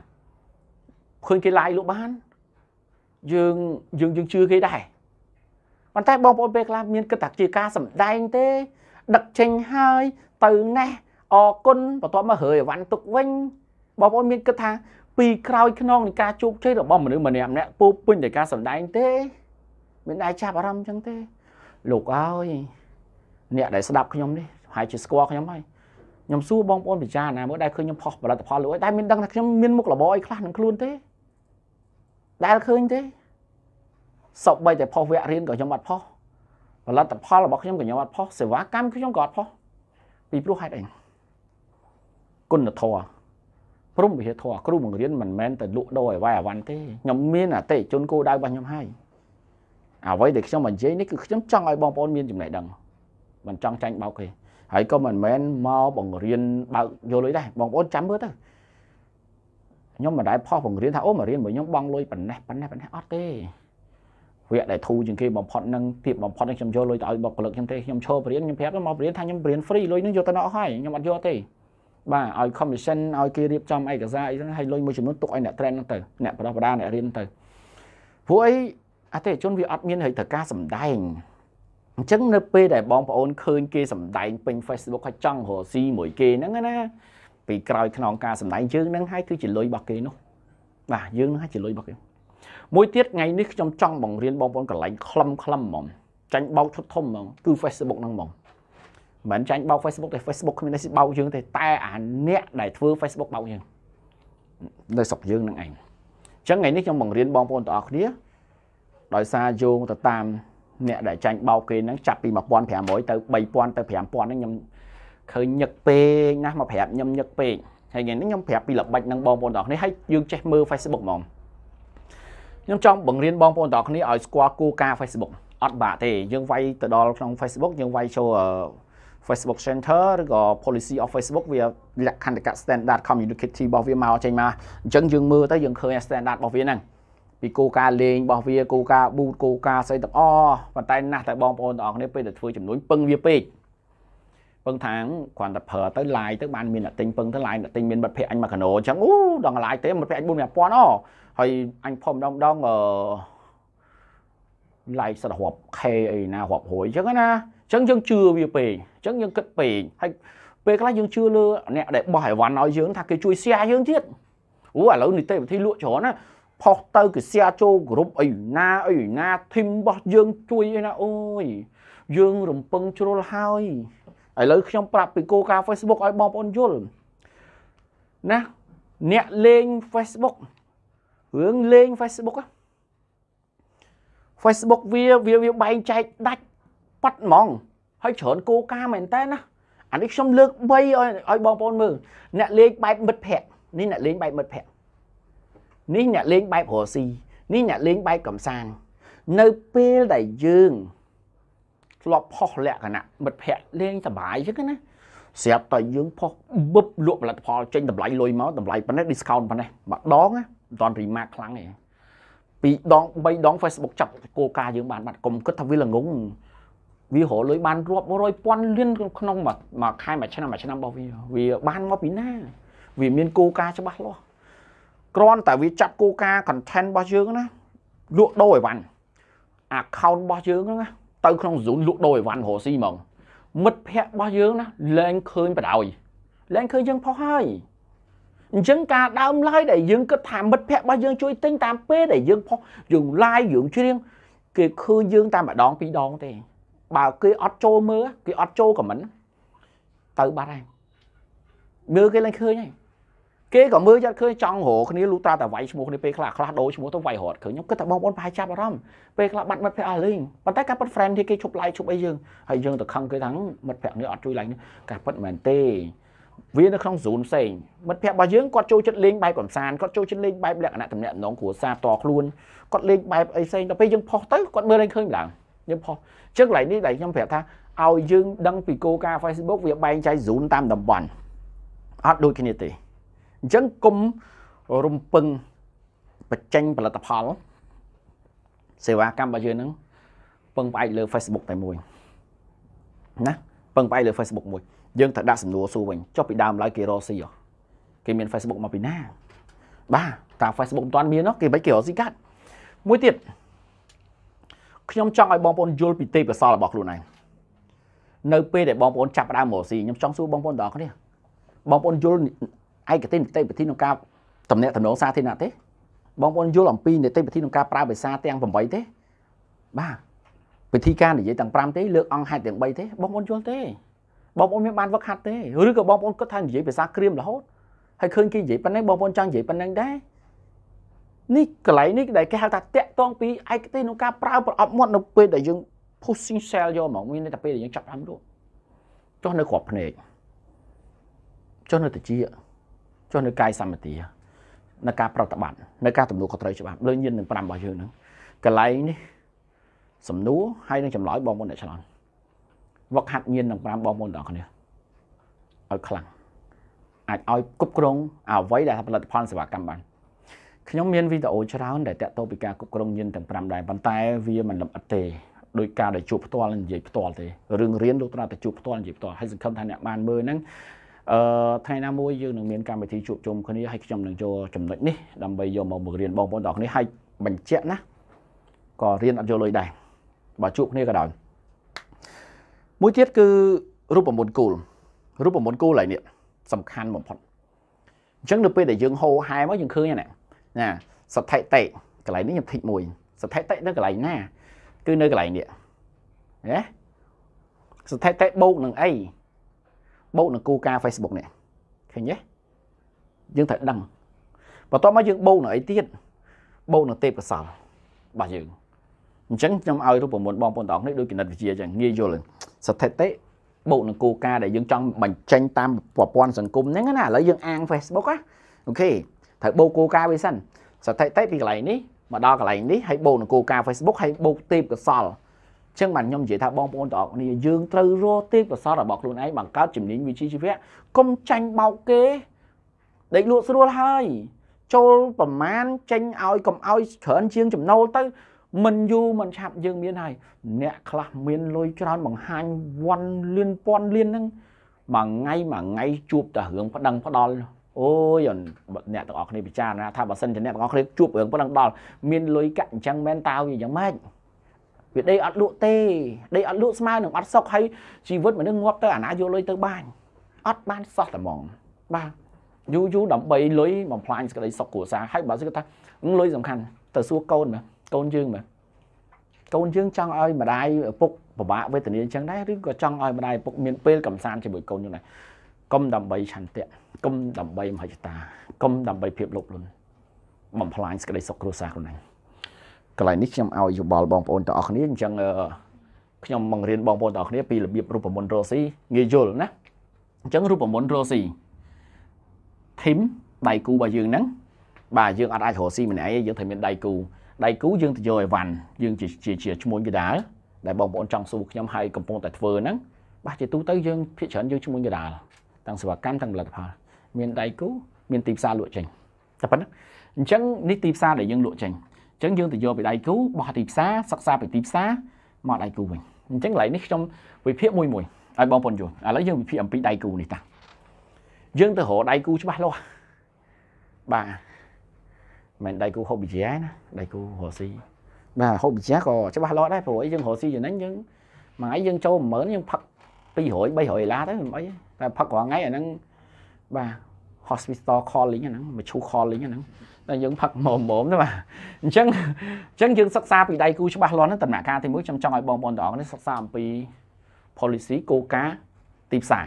ឃើញគេ live លក់បានយើងយើងយើងជឿគេដែរប៉ុន្តែបងប្អូនពេលខ្លះមានគិតថាជាការសម្ដែងទេដឹកចេញហើយទៅណេះអរគុណបន្ទាប់មករើអីវ៉ាន់ទុកវិញបងប្អូនមានគិតថាពីក្រោយខ្នងនៃការជោគជ័យរបស់មនុស្សម្នាក់ម្នាក់ពោពេញដោយការសម្ដែងទេមានដែរចាប់អារម្មណ៍អញ្ចឹងទេលោកអើយអ្នកដែលស្ដាប់ខ្ញុំនេះហើយជាស្គាល់ខ្ញុំហើយខ្ញុំសួរបងប្អូនពិចារណាមើលដែរឃើញខ្ញុំផុសផលិតផលលក់ហើយតែមានដឹងថាខ្ញុំមានមុខរបរអីខ្លះនឹងខ្លួនទេដែលឃើញទេសពបីតែផុសវគ្គរៀនក៏ខ្ញុំអត់ផុសផលិតផលរបស់ខ្ញុំក៏ខ្ញុំអត់ផុសសេវាកម្មខ្ញុំក៏អត់ផុសពីព្រោះហេតុអីគុណធម៌ព្រមវិហារធម៌គ្រូបង្រៀនមិនមែនតែលក់ដូរឲ្យវ៉ៃអវ៉ាន់ទេខ្ញុំមានអតិជនគោដៅរបស់ខ្ញុំហើយអ្វីដែលខ្ញុំនិយាយនេះគឺខ្ញុំចង់ឲ្យបងប្អូនមានចំណេះដឹងមិនចង់ចាញ់បោកគេហើយក៏មិនមែនមកបង្រៀនបើកយកលុយដែរបងប្អូនចាំមើលទៅខ្ញុំមិនដែលផុសបង្រៀនថាអូមករៀនមួយខ្ញុំបងលុយប៉ុណ្ណេះប៉ុណ្ណេះប៉ុណ្ណេះអត់ទេវគ្គដែលធូរជាងគេបំផុតនឹងទៀតបំផុតនឹងខ្ញុំយកលុយទៅឲ្យបុគ្គលិកខ្ញុំទេខ្ញុំឈរបរៀនខ្ញុំប្រាប់មកបរៀនថាខ្ញុំបរៀន free លុយនឹងយកទៅណក់ហើយខ្ញុំអត់យកទេបាទឲ្យ commission ឲ្យគេរៀបចំឯកសារអីហ្នឹងហើយលុយមួយចំនួនទុកឲ្យអ្នក train ហ្នឹងទៅអ្នកប្រដបដាអ្នករៀនទៅព្រោះអីអតិជនវាអត់មានហិទ្ធិការសម្ដែងអញ្ចឹងនៅពេលដែលបងប្អូនឃើញគេសម្ដែងពេញ Facebook ហើយចង់រកស៊ីមួយគេហ្នឹងណាពីក្រោយខ្នងការសម្ដែងយើងនឹងហើយគឺជាលុយរបស់គេនោះបាទយើងនឹងហើយជាលុយរបស់គេមួយទៀតថ្ងៃនេះខ្ញុំចង់បង្រៀនបងប្អូនកន្លែងខ្លឹមខ្លឹមហ្មងចាញ់បោកឈុតធំហ្មងគឺ Facebook ហ្នឹងហ្មងមិនចាញ់បោក Facebook ទេ Facebook គ្មាននេះបោកយើងទេតែអាអ្នកដែលធ្វើ Facebook បោកយើងនៅស្រុកយើងនឹងឯងអញ្ចឹងថ្ងៃនេះខ្ញុំបង្រៀនបងប្អូនទាំងអស់គ្នាដោយសារយោងទៅតាមអ្នកដែលចាញ់បោកគេហ្នឹងចាប់ពី1500ទៅ3000ទៅ5000ហ្នឹងខ្ញុំឃើញញឹកពេកណាស់មកប្រាប់ខ្ញុំញឹកពេកហើយថ្ងៃនេះខ្ញុំប្រាប់ពីល្បិចនឹងបងប្អូនទាំងគ្នាហើយយើងចេះមើល Facebook ហ្មងខ្ញុំចង់បង្រៀនបងប្អូនទាំងគ្នាឲ្យស្គាល់គោលការណ៍ Facebook អត់បាក់ទេយើងវាយទៅដល់ក្នុង Facebook យើងវាយចូល Facebook Center ឬក៏ policy of Facebook វាលក្ខន្តិកៈ standard community របស់វាមកចេញមកអញ្ចឹងយើងមើលទៅយើងឃើញ standard របស់វាហ្នឹងពីគោលការណ៍លេងរបស់វាគោលការណ៍ boot គោលការណ៍ស្អីទាំងអស់ប៉ុន្តែណាស់តែបងប្អូនទាំងអស់គ្នាពេលដែលធ្វើចំនួនពឹងវាពេកពឹងថាគ្រាន់តែប្រើទៅ live ទៅបានមានអ្នកទិញពឹងទៅ live អ្នកទិញមានមិត្តភ័ក្ដិអញមួយកណោអញ្ចឹងអូដល់កន្លែងទេមិត្តភ័ក្ដិអញ4000អូហើយអញផុំដងដងអឺ live សិតរាប់ K អីណារាប់រួយអញ្ចឹងណាអញ្ចឹងយើងជឿវាពេកអញ្ចឹងយើងគិតពេកហើយពេលខ្លះយើងជឿលើអ្នកដែលបោះអីវ៉ាន់ឲ្យយើងថាគេជួយ share យើងទៀតអូឥឡូវនីតិវិធីលក់ច្រើនណាផុសទៅគេ share ចូលក្រុមអីណាអីណាធីមរបស់យើងជួយអីណាអូយយើងរំពឹងជ្រុលហើយឥឡូវខ្ញុំប្រាប់ពីគោលការណ៍ Facebook ឲ្យបងប្អូនយល់ណាអ្នកលេង Facebook រឿងលេង Facebook ហ្នឹង Facebook វាវាវាបែងចែកដាច់ប៉ាត់ហ្មងហើយច្រើនគោលការណ៍មែនតើណាអានេះខ្ញុំលើក3ឲ្យឲ្យបងប្អូនមើលអ្នកលេងបែបមិត្តភ័ក្តិនេះអ្នកលេងបែបមិត្តភ័ក្តិនេះអ្នកលេងបែបរស់ស៊ីនេះអ្នកលេងបែបកំសាន្តនៅពេលដែលយើងធ្លាប់ផុសលក្ខណៈមិត្តភ័ក្ដិលេងសบายចឹងណាស្រាប់តែយើងផុសបឹបលក់ផលិតផលចេញតម្លៃលុយមកតម្លៃប៉ុណ្ណេះ discount ប៉ុណ្ណេះម្ដងណាមិនដល់រីម៉ាខ្លាំងទេពីរដង3ដង Facebook ចាប់គោលការណ៍យើងបានបាត់កុំគិតថាវាល្ងងវារលុយបានរាប់រយពាន់លានក្នុងមួយខែមួយឆ្នាំមួយឆ្នាំរបស់វាវាបានមកពីណាវាមានគោលការណ៍ច្បាស់លាស់គ្រាន់តែវាចាប់គោលការណ៍ content របស់យើងណាលក់ដូរឲ្យបាន account របស់យើងហ្នឹងណាទៅក្នុង zone លក់ដូរអីវ៉ាន់រស់ស៊ីហ្មងមិត្តភ័ក្តិរបស់យើងណាលែងឃើញបដ ாய் លែងឃើញយើងផុសហើយអញ្ចឹងការដើមឡាយដែលយើងគិតថាមិត្តភ័ក្តិរបស់យើងជួយទិញតាមពេលដែលយើងផុសយើងឡាយយើងច្រៀងគេឃើញយើងតែម្ដងពីរដងទេបើគេអត់ចូលមើលគេអត់ចូលខមមិនទៅបាត់ហើយមើលគេឡើងឃើញហើយគេក៏មើលយត់ឃើញចង់រកគ្នាលូត្រាតែវាយឈ្មោះគ្នាពេលខ្លះខ្លះដូរឈ្មោះទៅវាយរត់ឃើញខ្ញុំគិតថាបងប្អូនប្រហែលចាប់អារម្មណ៍ពេលខ្លះបាត់មិត្តភក្តិអស់លេងប៉ុន្តែការប៉ិត friend គេឈប់ like ឈប់អីយើងហើយយើងទៅខឹងគេថាមិត្តភក្តិនេះអត់ជួយ like ការប៉ិតមិនមែនទេវានៅក្នុងហ្សូនផ្សេងមិត្តភក្តិរបស់យើងគាត់ចូលចិត្តលេងបែបកំសាន្តគាត់ចូលចិត្តលេងបែបលក្ខណៈតំណែងដំណងគ្រួសារតខ្លួនគាត់លេងបែបអីផ្សេងដល់ពេលយើងផុសទៅគាត់មើលឃើញម្ដងយើងផុសចឹងកន្លែងនេះដែលខ្ញុំប្រាប់ថាឲ្យយើងដឹងពីគោលការណ៍ Facebook វាបែងចែកហ្សូនតាមតំបន់អត់ដូចគ្នាទេអញ្ចឹងគុំរំពឹងបញ្ចេញផលិតផលសេវាកម្មរបស់យើងនឹងពឹងផ្អែកលើ Facebook តែមួយណាពឹងផ្អែកលើ Facebook មួយយើងត្រូវដាក់សំណួរសួរវិញចុះពីដើមឡើយគេរកស៊ីហ៎គេមាន Facebook មកពីណាបាទតា Facebook មិនទាន់មានហ៎គេមិនគេរកស៊ីកាត់មួយទៀតខ្ញុំចង់ឲ្យបងប្អូនយល់ពីទេពកោសលរបស់ខ្លួនឯងនៅពេលដែលបងប្អូនចាប់ផ្ដើមរកស៊ីខ្ញុំចង់សួរបងប្អូនដល់គ្នាបងប្អូនយល់ឯកទេសនីតិវិធីក្នុងការតំណែងតំណងសាធារណៈទេបងប្អូនយល់អំពីនីតិវិធីក្នុងការប្រើភាសាទាំង8ទេបាទវិធីការនិយាយទាំង5ទេលើកអង្គហេតុទាំង3ទេបងប្អូនយល់ទេបងប្អូនមានបានវឹកហាត់ទេឬក៏បងប្អូនគិតថានិយាយភាសាក្រៀមរហូតហើយឃើញគេនិយាយប៉ុណ្ណឹងបងប្អូនចង់និយាយប៉ុណ្ណឹងដែរនេះកន្លែងនេះដែលគេហៅថាតាក់តងពីឯកទេសក្នុងការប្រើប្រអប់មាត់នៅពេលដែលយើង pushing cell យកមកមានតែពេលដែលយើងចាប់បានរូបចុះនៅក្របភ្នែកចុះនៅតិចចុះនៅកាយសម្បទានៅការប្រតិបត្តិនៅការទំនួលខុសត្រូវច្បាប់លើញៀននឹង5របស់យើងហ្នឹងកន្លែងនេះសំណួរហើយនឹងចម្លើយបងប្អូនអ្នកឆ្លងវឹកហាត់ញៀននឹង5បងប្អូនទាំងអស់គ្នាឲ្យខ្លាំងអាចឲ្យគ្រប់គ្រងអ្វីដែលផលិតផលសេវាកម្មបានខ្ញុំមានវីដេអូច្រើនដែលតាក់ទងពីការគ្រប់គ្រងញៀនទាំង5ដែរប៉ុន្តែ វាមិនលម្អិតទេដោយការដែលជួបផ្ទាល់និយាយផ្ទាល់ទេរឿងរៀនលោកត្រាតែជួបផ្ទាល់និយាយផ្ទាល់ហើយសង្ឃឹមថាអ្នកបានមើលហ្នឹងអឺថ្ងៃណាមួយយើងនឹងមានកម្មវិធីជួបជុំគ្នាហើយខ្ញុំនឹងចូលចំណុចនេះដើម្បីយកមកបង្រៀនបងប្អូនទាំងគ្នាឲ្យបញ្ជាក់ណាក៏រៀនអត់យកលុយដែរបើជួបគ្នាក៏ដោយមួយទៀតគឺរូបមន្តគូលរូបមន្តគូលហើយនេះសំខាន់បំផុតអញ្ចឹងនៅពេលដែលយើងហោហែមកយើងឃើញណាណាសថិតិកន្លែងនេះខ្ញុំធីកមួយសថិតិនៅកន្លែងណាគឺនៅកន្លែងនេះណាសថិតិបូកនឹងអីបូកនឹងគូការ Facebook នេះឃើញទេយើងត្រូវដឹងបន្ទាប់មកយើងបូកនឹងអីទៀតបូកនឹងទេពកសលរបស់យើងអញ្ចឹងខ្ញុំឲ្យរូបមន្តបងប្អូនទាំងអស់នេះដូចគណិតវិទ្យាអញ្ចឹងងាយយល់ស្ថិតិបូកនឹងគូការដែលយើងចង់បញ្ចេញតាមប្រព័ន្ធសង្គមហ្នឹងណាឥឡូវយើងអាង Facebook ណាអូខេត្រូវបូកគូការវាសិនស្ថិតិពីកន្លែងនេះមកដល់កន្លែងនេះហើយបូកនឹងគូការ Facebook ហើយបូកទេពកសលចឹងបានខ្ញុំនិយាយថាបងប្អូនទាំងអស់គ្នាយើងត្រូវរកទេពកោសល្យរបស់ខ្លួនឯងបង្កើតជំនាញវិជ្ជាជីវៈកុំចាញ់បោកគេដេកលក់ស្រួលហើយចូលប្រមាណចេញឲ្យកុំឲ្យច្រើនជាងចំណូលទៅមិនយូរមិនឆាប់យើងមានហើយអ្នកខ្លះមានលុយច្រើនបង្ហាញវ៉ាន់លៀនពាន់លៀនហ្នឹងមួយថ្ងៃមួយថ្ងៃជួបតែរឿងប្តឹងផ្ដាល់អូយអ្នកទាំងអស់គ្នាពិចារណាថាបើសិនជាអ្នកទាំងអស់គ្នាជួបរឿងប្តឹងដល់មានលុយកាក់អញ្ចឹងមែនតើវាយ៉ាងម៉េចវាដីអត់លក់ទេដីអត់លក់ស្មើនឹងអត់សុខហើយជីវិតមនុស្សងាប់ទៅអាណាយកលុយទៅបានអត់បានសោះតែហ្មងបាទយូរយូរដើម្បីលុយបំផ្លាញសេចក្តីសុខគ្រួសារហើយបើសិនគេថាលុយសំខាន់ទៅសួរកូនមើលកូនយើងមើលកូនយើងចង់ឲ្យម្ដាយឪពុកពិបាកវេទនាអញ្ចឹងដែរឬក៏ចង់ឲ្យម្ដាយឪពុកមានពេលកំសាន្តជាមួយកូនយើងដែរកុំដើម្បីឆន្ទៈកុំដើម្បីមហិច្ឆតាកុំដើម្បីភាពលោភលន់បំផ្លាញសេចក្តីសុខគ្រួសារខ្លួនឯងកន្លែងនេះខ្ញុំឲ្យយោបល់បងប្អូនទាំងអស់គ្នាអញ្ចឹងខ្ញុំបង្រៀនបងប្អូនទាំងអស់គ្នាពីរបៀបរូបមន្តរស៊ីងាយយល់ណាអញ្ចឹងរូបមន្តរស៊ីធីមដៃគូរបស់យើងហ្នឹងបាទយើងអត់អាចរកស៊ីម្នាក់ឯងយើងត្រូវមានដៃគូដៃគូយើងទៅយកអីវ៉ាន់យើងជាជាជាឈ្មោះកដាលដែលបងប្អូនចង់សួរខ្ញុំហើយកំពុងតែធ្វើហ្នឹងបាទជាទូទៅយើងភាគច្រើនយើងឈ្មោះកដាលទាំងសេវាកម្មទាំងផលិតផលមានដៃគូមានទីផ្សារលក់ចេញតែប៉ុណ្ណឹងអញ្ចឹងនេះទីផ្សារដែលយើងលក់ចេញអញ្ចឹងយើងទៅយកពីដៃគូបោះទីផ្សារសិក្សាពីទីផ្សារមកដៃគូវិញអញ្ចឹងកន្លែងនេះខ្ញុំវិភាគមួយមួយឲ្យបងប្អូនយល់ឥឡូវយើងវិភាគអំពីដៃគូនេះតាយើងទៅរកដៃគូច្បាស់លាស់បាទមិនដៃគូហូបប៊ីយ៉ាណាដៃគូរកស៊ីបាទហូបប៊ីយ៉ាក៏ច្បាស់លាស់ដែរព្រោះអីយើងរកស៊ីចំណេញយើងមួយថ្ងៃយើងចូល10000យើងផឹក200 300ដុល្លារទៅមិនអីតែផឹករាល់ថ្ងៃអាហ្នឹងបាទ hospital calling អាហ្នឹងមឈូ calling អាហ្នឹងដល់យើងផឹកមុំមុំទេបាទអញ្ចឹងអញ្ចឹងយើងសិក្សាពីដៃគូច្បាស់លាស់ហ្នឹងដំណាក់កាលទី1ខ្ញុំចង់ឲ្យបងប្អូនទាំងអស់នេះសិក្សាអំពី policy គោលការណ៍ទីផ្សារ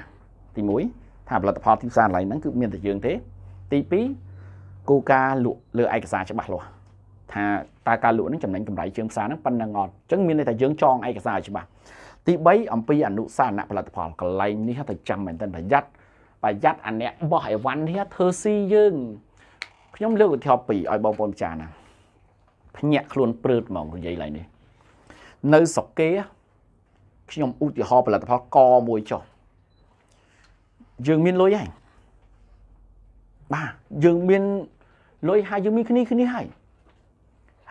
ទី1ថាផលិតផលទីផ្សារឡើយហ្នឹងគឺមានតែយើងទេទី2គោលការណ៍លក់លើឯកសារច្បាស់លាស់ថាតើការលក់នឹងចំណេញកម្រៃជើងផ្សារនឹងប៉ុណ្ណឹងអត់អញ្ចឹងមានន័យថាយើងចងឯកសារច្បាស់ទី3អំពីអនុសាសនៈផលិតផលកន្លែងនេះថាចាំមែនតើប្រយ័ត្នប្រយ័ត្នអាអ្នកបោះអីវ៉ាន់នេះធ្វើស៊ីយើងខ្ញុំលើកឧទាហរណ៍ពីរឲ្យបងប្អូនពិចារណាភ្ញាក់ខ្លួនព្រឺតហ្មងនិយាយឡើងនេះនៅស្រុកគេខ្ញុំឧទាហរណ៍ផលិតផលកមួយចុះយើងមានលុយហើយបាទយើងមានលុយហើយយើងមានគ្នាគ្នាហើយ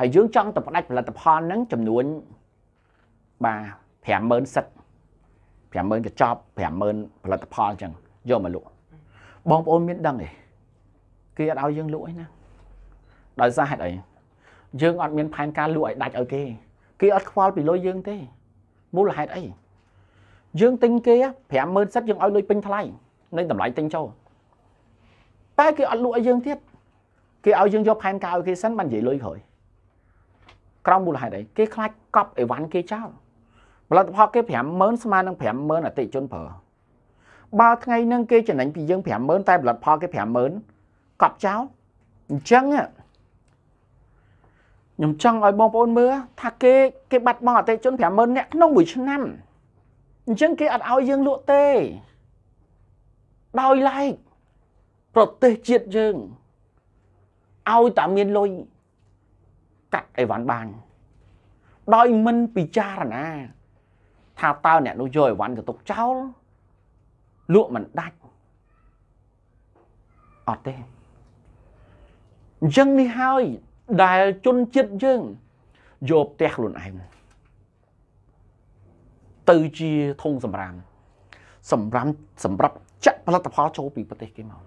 ហើយយើងចង់ទៅផ្ដាច់ផលិតផលហ្នឹងចំនួនបាទ50000សិត50000កញ្ចប់50000ផលិតផលអញ្ចឹងយកមកលក់ បងប្អូនមានដឹងទេគេអត់ឲ្យយើងលក់ឯណាដោយសារហេតុអីយើងអត់មានផែនការលក់ឲ្យដាច់ឲ្យគេគេអត់ខ្វល់ពីលុយយើងទេមូលហេតុអីយើងទិញគេ50000សិតយើងឲ្យលុយពេញថ្លៃនៃតម្លៃទិញចូលតែគេអត់លក់ឲ្យយើងទៀតគេឲ្យយើងយកផែនការឲ្យគេសិនបាននិយាយលុយក្រោយក្រោមមូលហេតុអីគេខ្លាចកប់អីវ៉ាន់គេចោលផលិតផលគេ50000ស្មើនឹង50000អតិជនប្រើបើថ្ងៃនឹងគេចំណេញពីយើង50000តែផលិតផលគេ50000កប់ចោលអញ្ចឹងខ្ញុំចង់ឲ្យបងប្អូនមើលថាគេគេបាត់បង់អតិជន50000នាក់ក្នុងមួយឆ្នាំអញ្ចឹងគេអត់ឲ្យយើងលក់ទេដោយឡែកប្រទេសជាតិយើងឲ្យតែមានលុយកាត់អីវ៉ាន់បានដោយមិនពិចារណាថាតើអ្នកនោះយកអីវ៉ាន់ទៅទុកចោលលក់មិនដាច់អត់ទេអញ្ចឹងនេះហើយដែលជនជាតិយើងយកផ្ទះខ្លួនឯងទៅជាធុងសម្រាមសម្រាប់សម្រាប់ចាក់ផលិតផលចូលពីប្រទេសគេមក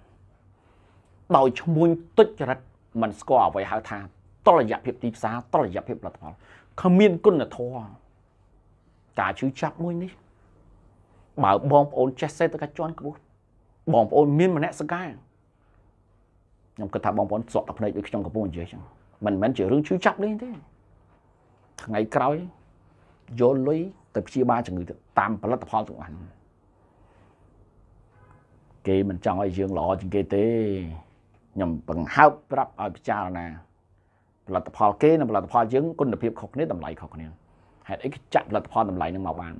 ដោយឈ្មោះទុច្ចរិតមិនស្គាល់អ្វីហៅថាតលយៈភាពទីផ្សារតលយៈភាពផលិតផលគ្មានគុណធម៌ការជឿចាប់មួយនេះបើបងប្អូនចេះសេដ្ឋកិច្ចជាន់ខ្ពស់បងប្អូនមានមនសិការខ្ញុំគិតថាបងប្អូនសក់តែភ្នែកដូចខ្ញុំកំពុងនិយាយចឹងមិនមែនជារឿងឈឺចាប់លេងទេថ្ងៃក្រោយយកលុយទៅព្យាបាលជំងឺតាមផលិតផលទាំងអស់គេមិនចង់ឲ្យយើងល្អជាងគេទេខ្ញុំបង្ហើបប្រាប់ឲ្យពិចារណាផលិតផលគេនិងផលិតផលយើងគុណភាពខុសគ្នាតម្លៃខុសគ្នាហេតុអីគេចាក់ផលិតផលតម្លៃនឹងមកបាន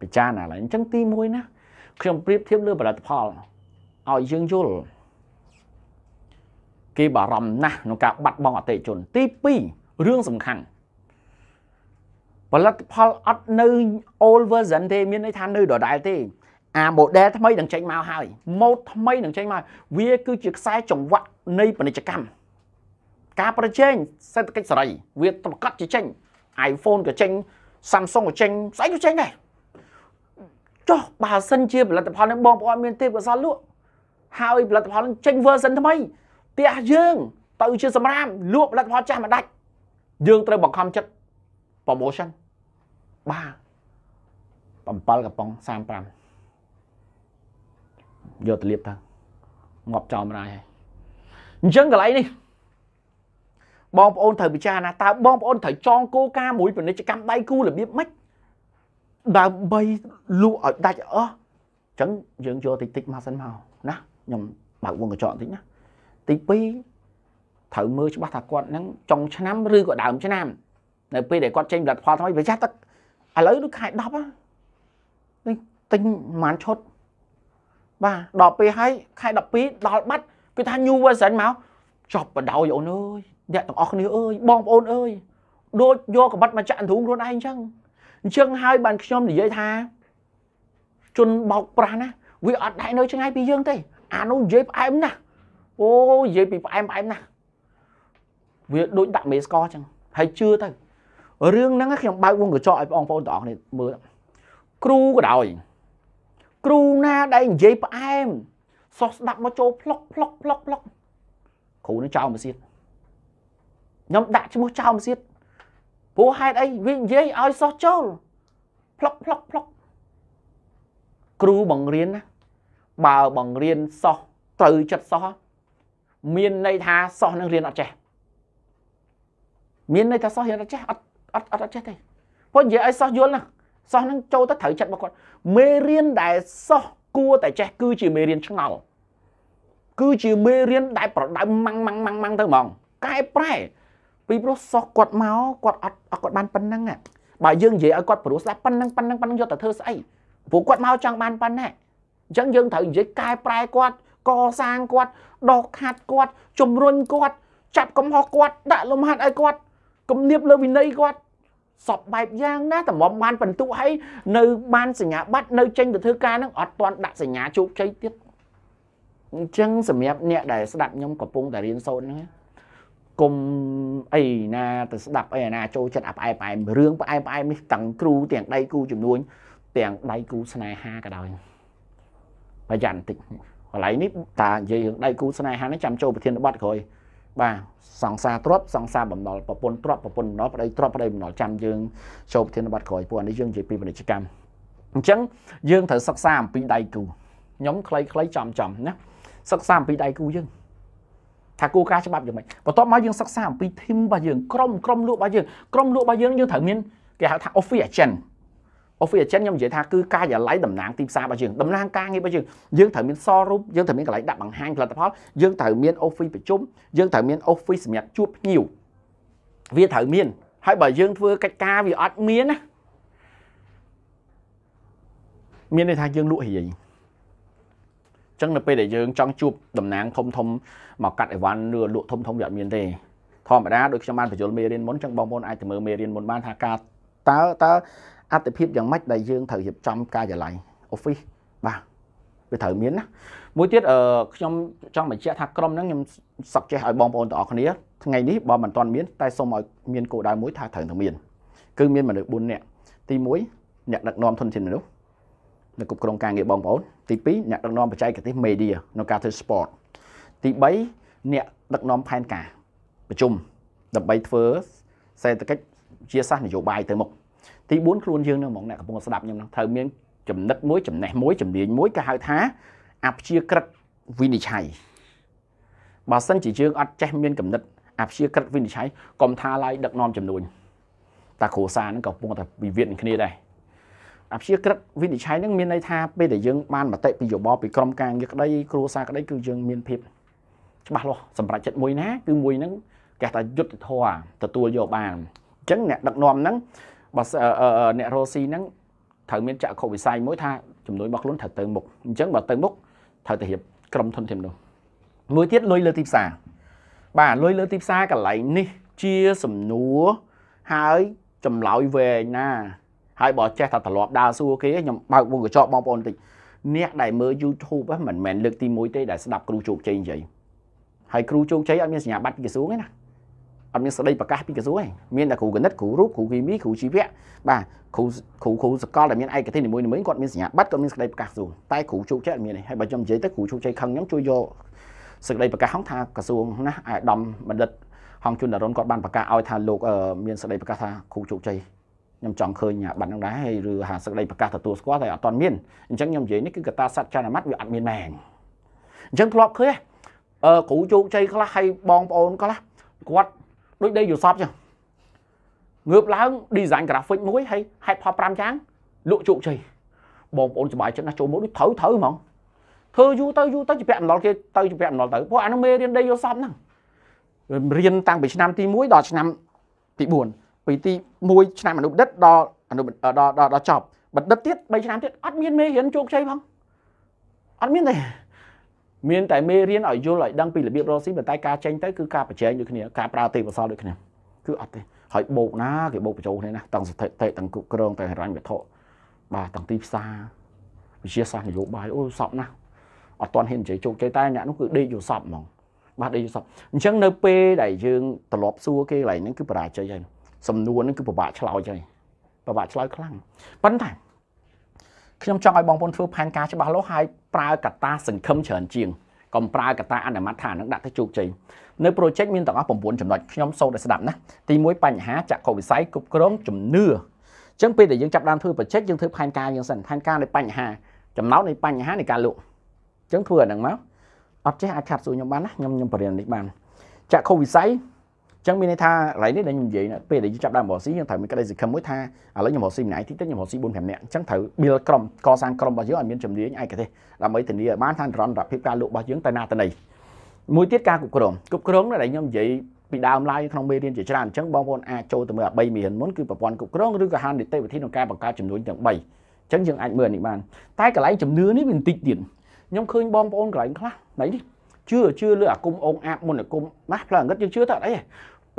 ពិចារណាឡើយអញ្ចឹងទី1ណាខ្ញុំប្រៀបធៀបលើផលិតផលឲ្យយើងយល់គេបារម្ភណាស់ក្នុងការបាត់បង់អតិជនទី2រឿងសំខាន់ផលិតផលអត់នៅ old version ទេមានន័យថានៅដដែលទេអា model ថ្មីនឹងចេញមកហើយ mode ថ្មីនឹងចេញមកវាគឺជាខ្សែចង្វាក់នៃពាណិជ្ជកម្មការប្រជែងសេដ្ឋកិច្ចសេរីវាប្រកាសជាចេញ iPhone ក៏ចេញ Samsung ក៏ចេញស្អីក៏ចេញដែរចុះបើសិនជាផលិតផលនឹងបងប្អូនមានទេពកោសលលក់ហើយផលិតផលនឹងចេញ version ថ្មីផ្ទះយើងទៅជាសម្រាមលក់ផលិតផលចាស់មិនដាច់យើងត្រូវបង្ខំចិត្ត promotion បាទ7កំប៉ុង35យកទៅលាបទៅងាប់ចោលមិនហើយអញ្ចឹងកន្លែងនេះបងប្អូនត្រូវពិចារណាតើបងប្អូនត្រូវចងគោលការណ៍មួយពាណិជ្ជកម្មដៃគូរបៀបម៉េចដើម្បីលក់ឲ្យដាច់អស់អញ្ចឹងយើងយកតិចតិចមកសិនមកណាខ្ញុំបើកវងកញ្ចក់បន្តិចណាទី2ត្រូវមើលច្បាស់ថាគាត់ហ្នឹងចុងឆ្នាំឬក៏ដើមឆ្នាំនៅពេលដែលគាត់ចេញផលិតផលថ្មីប្រយ័ត្នទឹកឥឡូវដូចខែ10ហ្នឹងទិញប្រហែលឈុតបាទដល់ពេលហើយខែ12ដល់បាត់គេថា new version មកចប់បដ ாய் អូនអើយអ្នកទាំងអស់គ្នាអើយបងប្អូនអើយដូចយកកបិតមកចាក់អន្ទ្រូងខ្លួនឯងអញ្ចឹងអញ្ចឹងហើយបានខ្ញុំនិយាយថាជនបោកប្រាស់ណាវាអត់ដែរនៅឆ្ងាយពីយើងទេអានោះនិយាយផ្អែមណាស់អូនិយាយពីផ្អែមផ្អែមណាស់វាដូចដាក់មេស្កអញ្ចឹងហើយជឿទៅរឿងហ្នឹងខ្ញុំបើកវងកញ្ចក់ឲ្យបងប្អូនទាំងអស់គ្នាមើលគ្រូក៏ដោយគ្រូណាដែលនិយាយផ្អែមសោះស្ដាប់មកចូលផ្លុកផ្លុកផ្លុកផ្លុកគ្រូនឹងចោលមកទៀតខ្ញុំដាក់ឈ្មោះចោលមកទៀតព្រោះហេតុអីវានិយាយឲ្យសោះចូលផ្លុកផ្លុកផ្លុកគ្រូបង្រៀនណាបើបង្រៀនសោះត្រូវចិត្តសោះមានន័យថាសោះនឹងរៀនអត់ចេះមានន័យថាសោះរៀនអត់ចេះអត់អត់អត់ចេះទេព្រោះនិយាយឲ្យសោះយល់ណាសោះនឹងចូលទៅត្រូវចិត្តរបស់គាត់មេរៀនដែលសោះគួរតែចេះ គឺជាមេរៀនឆ្ងល់គឺជាមេរៀនដែលប្រដៅម៉ាំងម៉ាំងម៉ាំងម៉ាំងទៅហ្មងកែប្រែពីព្រោះសោះគាត់មកគាត់អត់គាត់បានប៉ុណ្ណឹងបើយើងនិយាយឲ្យគាត់ព្រោះស្ដាប់ប៉ុណ្ណឹងប៉ុណ្ណឹងប៉ុណ្ណឹងយកទៅធ្វើស្អីព្រោះគាត់មកចង់បានប៉ុណ្ណាអញ្ចឹងយើងត្រូវនិយាយកែប្រែគាត់កសាងគាត់ដកខាត់គាត់ជំរុញគាត់ចាប់កំហុសគាត់ដាក់លំហាត់ឲ្យគាត់គំនាបលើវិន័យគាត់សពបែបយ៉ាងណាតម្រុំបានបន្ទុកឲ្យនៅបានសញ្ញាបត្រនៅចេញទៅធ្វើការនឹងអត់ទាន់ដាក់សញ្ញាជោគជ័យទៀតអញ្ចឹងសម្រាប់អ្នកដែលស្ដាប់ខ្ញុំកំពុងតែរៀនសូត្រហ្នឹងកុំអីណាទៅស្ដាប់អីណាចូលចិត្តអាផ្អែមផ្អែមរឿងផ្អែមផ្អែមនេះទាំងគ្រូទាំងដៃគូជំនួញទាំងដៃគូស្នេហាក៏ដោយប្រយ័ត្នតិចកន្លែងនេះតានិយាយរឿងដៃគូស្នេហានេះចាំចូលប្រធានបទក្រោយ បាទសង្សារទ្រពសង្សារបំណុលប្រពន្ធទ្រពប្រពន្ធបំណុលប្តីទ្រពប្តីបំណុលចាំយើងចូលប្រធានបទក្រោយពួកនេះយើងនិយាយពីពាណិជ្ជកម្មអញ្ចឹងយើងត្រូវសិក្សាអំពីដៃគូខ្ញុំខ្លីៗចំចំណាសិក្សាអំពីដៃគូយើងថាគូការច្បាប់យ៉ាងម៉េចបន្ទាប់មកយើងសិក្សាអំពីធីមរបស់យើងក្រុមក្រុមលក់របស់យើងក្រុមលក់របស់យើងយើងត្រូវមានគេហៅថា office agent Office Agent ខ្ញុំនិយាយថាគឺការិយាល័យតំណាងទីផ្សាររបស់យើងតំណាងការងាររបស់យើងយើងត្រូវមានសរូបយើងត្រូវមានកន្លែងដាក់បង្ហាញផលិតផលយើងត្រូវមាន Office ប្រជុំយើងត្រូវមាន Office សម្រាប់ជួបភ្ញៀវវាត្រូវមានហើយបើយើងធ្វើកិច្ចការវាអត់មានណាមានន័យថាយើងលក់រាយចឹងនៅពេលដែលយើងចង់ជួបតំណាងធំធំមកកាត់អីវ៉ាន់ឬលក់ធំធំវាអត់មានទេធម្មតាដូចខ្ញុំបានបញ្យលមេរៀនមុនចឹងបងប្អូនអាចទៅមើលមេរៀនមុនបានថាការតើតើអត្ថភាពយ៉ាងម៉េចដែលយើងត្រូវរៀបចំការិយាល័យ office បាទវាត្រូវមានណាមួយទៀតអឺខ្ញុំចង់បញ្ជាក់ថាក្រុមហ្នឹងខ្ញុំសឹកចេះឲ្យបងប្អូនទាំងអស់គ្នាថ្ងៃនេះបើមិនទាន់មានតែសូមឲ្យមានគោលដៅមួយថាត្រូវតែមានគឺមានមនុស្ស4នាក់ទី1អ្នកដឹកនាំធនធានមនុស្សនៅគ្រប់គ្រងការងារបងប្អូនទី2អ្នកដឹកនាំបច្ចេកទេស media នៅការធ្វើ sport ទី3អ្នកដឹកនាំផែនការប្រជុំដើម្បីធ្វើសេដ្ឋកិច្ចជាសាស្ត្រនយោបាយទៅមុខទី4ខ្លួនយើងនឹងហ្មងអ្នកកំពុងស្ដាប់ខ្ញុំនឹងត្រូវមានចំណិតមួយចំណេះមួយជំនាញមួយគេហៅថាអព្យាក្រឹតវិនិច្ឆ័យបើសិនជាយើងអត់ចេះមានកំណត់អព្យាក្រឹតវិនិច្ឆ័យកុំថាឡើយដឹកនាំចំនួន តាគ្រូសានឹងក៏កំពុងតែវិវាទនឹងគ្នាដែរអព្យាក្រឹតវិនិច្ឆ័យនឹងមានន័យថាពេលដែលយើងបានមតិពីយោបល់ពីក្រុមការងារក្តីគ្រូសាក្តីគឺយើងមានភាពច្បាស់លាស់សម្រាប់ចិត្តមួយណាគឺមួយហ្នឹងគេថាយុទ្ធធរទទួលយកបានអញ្ចឹងអ្នកដឹកនាំហ្នឹងបើអ្នករស់ស៊ីហ្នឹងត្រូវមានចក្ខុវិស័យមួយថាចំនួនរបស់ខ្លួនត្រូវទៅមុខអញ្ចឹងបើទៅមុខត្រូវទៅរៀបក្រុមធនធានមនុស្សមួយទៀតលុយលើទីផ្សារបាទលុយលើទីផ្សារកន្លែងនេះជាសំណួរហើយចម្លើយវែងណាហើយបើចេះថាត្រឡប់ដើរសួរគេខ្ញុំបើកវងកញ្ចក់បងប្អូនបន្តិចអ្នកដែលមើល YouTube ហ្នឹងមិនមែនលើកទី1ទេដែលស្ដាប់គ្រូជោគជ័យនិយាយហើយគ្រូជោគជ័យអត់មានសញ្ញាបត្រពីក្រសួងទេណាអត់មានសេចក្តីប្រកាសពីក្រសួងឯងមានតែគ្រូគណិតគ្រូរូបគ្រូគីមីគ្រូជីវៈបាទគ្រូគ្រូគ្រូសកលដែលមានឯកទេសនីមួយៗគាត់មានសញ្ញាបត្រគាត់មានសេចក្តីប្រកាសក្រសួងតែគ្រូជោគជ័យអត់មានទេហើយបើខ្ញុំនិយាយទៅគ្រូជោគជ័យខឹងខ្ញុំជួយយកសេចក្តីប្រកាសហ្នឹងថាក្រសួងណាអាយដាមបណ្ឌិតហងជុនដរុនគាត់បានប្រកាសឲ្យថាលោកមានសេចក្តីប្រកាសថាគ្រូជោគជ័យខ្ញុំចង់ឃើញអាប័ណ្ណហ្នឹងដែរហើយឬហាសេចក្តីប្រកាសទទួលស្គាល់តែអត់ទាន់មានអញ្ចឹងខ្ញុំនិយាយនេះគឺកតាសត្វចន្ទម័តវាអត់មានមែនអញ្ចឹងធ្លាប់ឃើញអឺគ្រូជោគជ័យខ្លះហើយបងប្អូនខ្លះគាត់ដូចដីយល់សពចឹងងើបឡើង design graphic មួយហើយហេតុផល5យ៉ាងលក់ជោគជ័យបងប្អូនសុបាយចិត្តណាស់ចូលមកដូចត្រូវត្រូវហ្មងធ្វើយូរទៅយូរទៅជាពាក់បណ្ដុលគេទៅជាពាក់បណ្ដុលទៅព្រោះអានោះមេរៀនដីយល់សពហ្នឹងរៀនតាំងពីឆ្នាំទី1ដល់ឆ្នាំទី4ពីទី1ឆ្នាំអនុបណ្ឌិតដល់អនុដល់ដល់ចប់បណ្ឌិតទៀត3ឆ្នាំទៀតអត់មានមេរៀនជោគជ័យផងអត់មានទេមានតែមេរៀនឲ្យយល់ឲ្យដឹងពីរបៀបរកស៊ីប៉ុន្តែការចេញទៅគឺការប្រជែងដូចគ្នាការប្រើទេពកោសលដូចគ្នា គឺអត់ទេហើយបោកណាគេបោកបញ្ចូលគ្នាណាទាំងស្ថិតិទាំងគ្រប់គ្រងទាំងហិរញ្ញវត្ថុបាទទាំងទីផ្សារវិជាសាស្ត្រនយោបាយអូសពណាស់អត់ទាន់ហ៊ាននិយាយជោគជ័យតែអ្នកនោះគឺដេកយល់សពហ្មងបាទដេកយល់សពអញ្ចឹងនៅពេលដែលយើងត្រឡប់សួរគេកន្លែងហ្នឹងគឺបរាជ័យហើយសំនួរហ្នឹងគឺពិបាកឆ្លោយហើយពិបាកឆ្លោយខ្លាំងប៉ុន្តែខ្ញុំចង់ឲ្យបងប្អូនធ្វើផែនការច្បាស់លាស់ហើយប្រើកត្តាសង្ឃឹមច្រើនជាងកុំប្រើកត្តាអនុម័តថានឹងដាក់ទៅជោគជ័យនៅ project មានទាំងអស់9ចំណុចខ្ញុំសូមតែស្ដាប់ណាទី1បញ្ហាចក្ខុវិស័យគ្រប់គ្រងជំនឿអញ្ចឹងពេលដែលយើងចាប់ដើមធ្វើ project យើងធ្វើផែនការយើងសិនផែនការនៃបញ្ហាចំណោទនៃបញ្ហានៃការលក់អញ្ចឹងធ្វើអាហ្នឹងមកអត់ចេះអាចខាត់សួរខ្ញុំបានណាខ្ញុំខ្ញុំបរិញ្ញានេះបានចក្ខុវិស័យចឹងមានន័យថាកន្លែងនេះដែលខ្ញុំនិយាយពេលដែលយើងចាប់ដើមរកស៊ីយើងត្រូវមានក្តីសង្ឃឹមមួយថាឥឡូវខ្ញុំរកស៊ីម្នាក់តិចតិចខ្ញុំរកស៊ី4 5នាក់ចឹងត្រូវ build ក្រុមកសាងក្រុមរបស់យើងឲ្យមានចម្រៀងឯកទេសដើម្បីធានាឲ្យបានថានិរន្តរភាពការលក់របស់យើងទៅណាទៅណីមួយទៀតការគ្រប់គ្រងគ្រប់គ្រងដែលខ្ញុំនិយាយពីដើមឡើយក្នុងមេរៀនជាច្រើនអញ្ចឹងបងប្អូនអាចចូលទៅមើលអា3មេរៀនមុនគឺប្រព័ន្ធគ្រប់គ្រងឬក៏ហាននីតិវិធីក្នុងការបង្កើតចំនួនទាំង3អញ្ចឹងយើងអាចមើលនេះបានតែកន្លែងជំនឿនេះវាបន្តិចទៀតខ្ញុំឃើញបងប្អូនកន្លែងខ្លះណៃនេះជឿជឿលើអាគមអងអាបមុនអាគមណាផ្លូវអង្កត់យើងជឿទៅអត់អី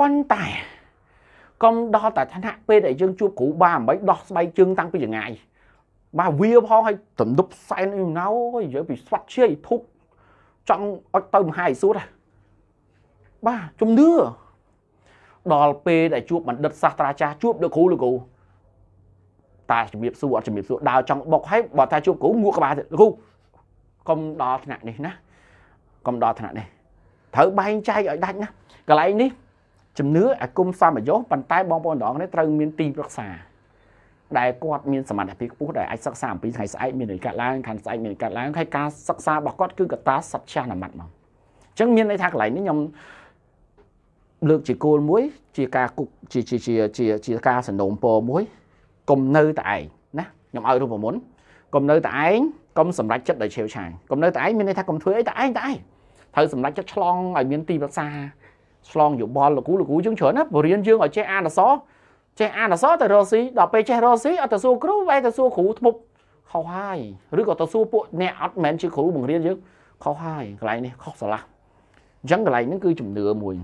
ប៉ុន្តែកុំដល់តែឋានៈពេលដែលយើងជួបគ្រូបាមិនដោះស្បែកជើងតាំងពីចងាយបាទវាផងឲ្យទំនប់សែនអីណៅនិយាយពីស្វាត់ឈីធុកចង់អត់ទៅមហាយសួតបាទជំនឿដល់ពេលដែលជួបបណ្ឌិតសាស្ត្រាចារ្យជួបលោកគ្រូលោកគ្រូតាជំរាបសួរអត់ជំរាបសួរដើរចង់បុកហើយបើថាជួបគ្រូងក់ក្បាលគ្រូកុំដល់ថ្នាក់នេះណាកុំដល់ថ្នាក់នេះត្រូវបែងចែកឲ្យដាច់ណាកន្លែងនេះជំនឿអាគមសមយោប៉ុន្តែបងប្អូនទាំងអស់គ្នាត្រូវមានទីប្រឹក្សាដែលគាត់មានសមត្ថភាពខ្ពស់ដែលអាចសិក្សាអំពីថ្ងៃស្អែកមានន័យកាត់ឡើងខាងស្អែកមានន័យកាត់ឡើងហើយការសិក្សារបស់គាត់គឺកតាសច្ចានមត្តមកអញ្ចឹងមានន័យថាកន្លែងនេះខ្ញុំលើកជាគោលមួយជាការគុកជាជាជាជាការសំណូមពរមួយកុំនៅតែឯងណាខ្ញុំឲ្យរូបមន្តកុំនៅតែឯងកុំសម្រេចចិត្តដោយឆេវឆាយកុំនៅតែឯងមានន័យថាកុំធ្វើអីតែឯងតែឯងត្រូវសម្រេចចិត្តឆ្លងឲ្យមានទីប្រឹក្សាឆ្លងយោបល់លោកគ្រូលោកគ្រូយើងច្រើនណាបរៀនយើងឲ្យចេះអានអក្សរចេះអានអក្សរទៅរកស៊ីដល់ពេលចេះរកស៊ីអត់ទៅសួរគ្រូបែរទៅសួរគ្រូធ្មប់ខុសហើយឬក៏ទៅសួរពួកអ្នកអត់មែនជាគ្រូបង្រៀនយើងខុសហើយកន្លែងនេះខុសស្រឡះអញ្ចឹងកន្លែងហ្នឹងគឺជំនឿមួយ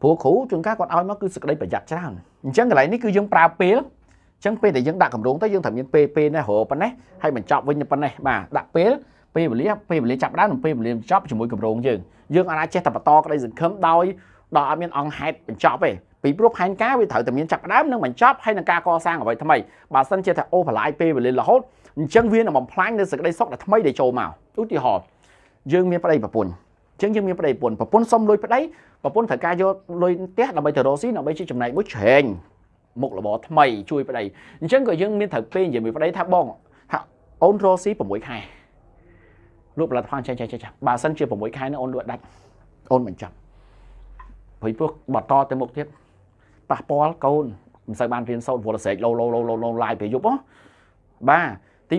ព្រោះគ្រូជួនកាលគាត់ឲ្យមកគឺសេចក្តីប្រយ័ត្នច្រើនអញ្ចឹងកន្លែងនេះគឺយើងប្រើពេលចឹងពេលដែលយើងដាក់កម្រងទៅយើងត្រូវមានពេលពេលនេះរហូតប៉ុណ្ណេះហើយបញ្ចប់វិញប៉ុណ្ណេះបាទដាក់ពេលពេលវេលាពេលវេលាចាប់ដើមនិងពេលវេលាបញ្ចប់ជាមួយកម្រងយើងយើងអាចចេះតែបន្តក្តីសង្ឃឹមដោយដល់អត់មានអង្គហេតុបញ្ចប់ទេពីព្រោះផែនការវាត្រូវតែមានចាប់ដើមនិងបញ្ចប់ហើយនឹងការកសាងអ្វីថ្មីបើសិនជាថាអូបន្លាយពេលវេលារហូតអញ្ចឹងវានឹងបំផ្លាញនៅសេចក្តីសុខដែលថ្មីដែលចូលមកឧទាហរណ៍យើងមានប្តីប្រពន្ធអញ្ចឹងយើងមានប្តីប្រពន្ធប្រពន្ធសុំលុយប្តីប្រពន្ធត្រូវការយកលុយផ្ទះដើម្បីទៅរកស៊ីដើម្បីជាចំណែកមួយច្រែងមុខរបរថ្មីជួយប្តីអញ្ចឹងក៏យើងមានត្រូវពេលនិយាយមួយប្តីថាបងថាអូនរស់ស៊ី6ខែលក់ផលិតផលចេះចេះចេះបើសិនជា6ខែនេះអូនលក់ដាច់អូនមិនចាប់ព្រោះព្រោះបន្តទៅមុខទៀតប៉ះពាល់កូនមិនសូវបានរៀនសូត្រវល់ស្រែកលោលោលោលោឡាយពេលយប់ហ៎បាទទី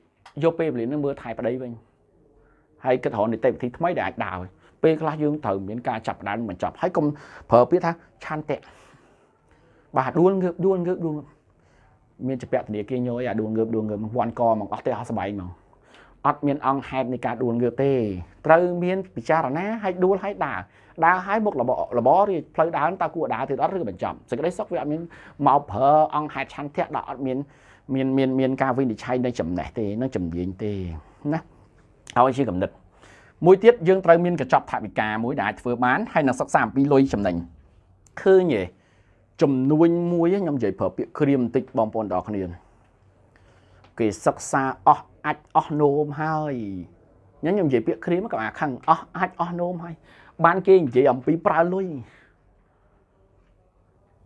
2យកពេលវេលានឹងមើលថែប្តីវិញហើយគិតរកនីតិវិធីថ្មីដែលអាចដើរពេលខ្លះយើងត្រូវមានការចាប់ដើមបញ្ចប់ហើយកុំប្រើពាក្យថាឆានតៈបាទដួលងើបដួលងើបដួលមានជាពាក់ធនាគារញយអាដួលងើបដួលងើបវាន់កមកអស់ទេអស់ស្បែកមកអត់មានអង្គហេតុនៃការដួលងើបទេត្រូវមានពិចារណាឲ្យដួលឲ្យដើរដើរឲ្យមុខរបររបរឬផ្លូវដើរតើគួរដើរទៀតអត់ឬបញ្ចំសេចក្តីសុខវាអត់មានមកប្រើអង្គហេតុឆន្ទៈដល់អត់មាន មានមានមានការវិនិច្ឆ័យនៃចំណេះទេនឹងជំនាញទេណាឲ្យជាកំណត់មួយទៀតយើងត្រូវមានកញ្ចប់ថវិកាមួយដែលអាចធ្វើបានហើយនឹងសិក្សាអំពីលុយចំណេញឃើញទេចំនួនមួយខ្ញុំនិយាយប្រើពាក្យក្រៀមបន្តិចបងប្អូនទាំងអស់គ្នាគេសិក្សាអស់អាចអស់នោមហើយខ្ញុំខ្ញុំនិយាយពាក្យក្រៀមក៏អាខឹងអស់អាចអស់នោមហើយបានគេនិយាយអំពីប្រើលុយឯង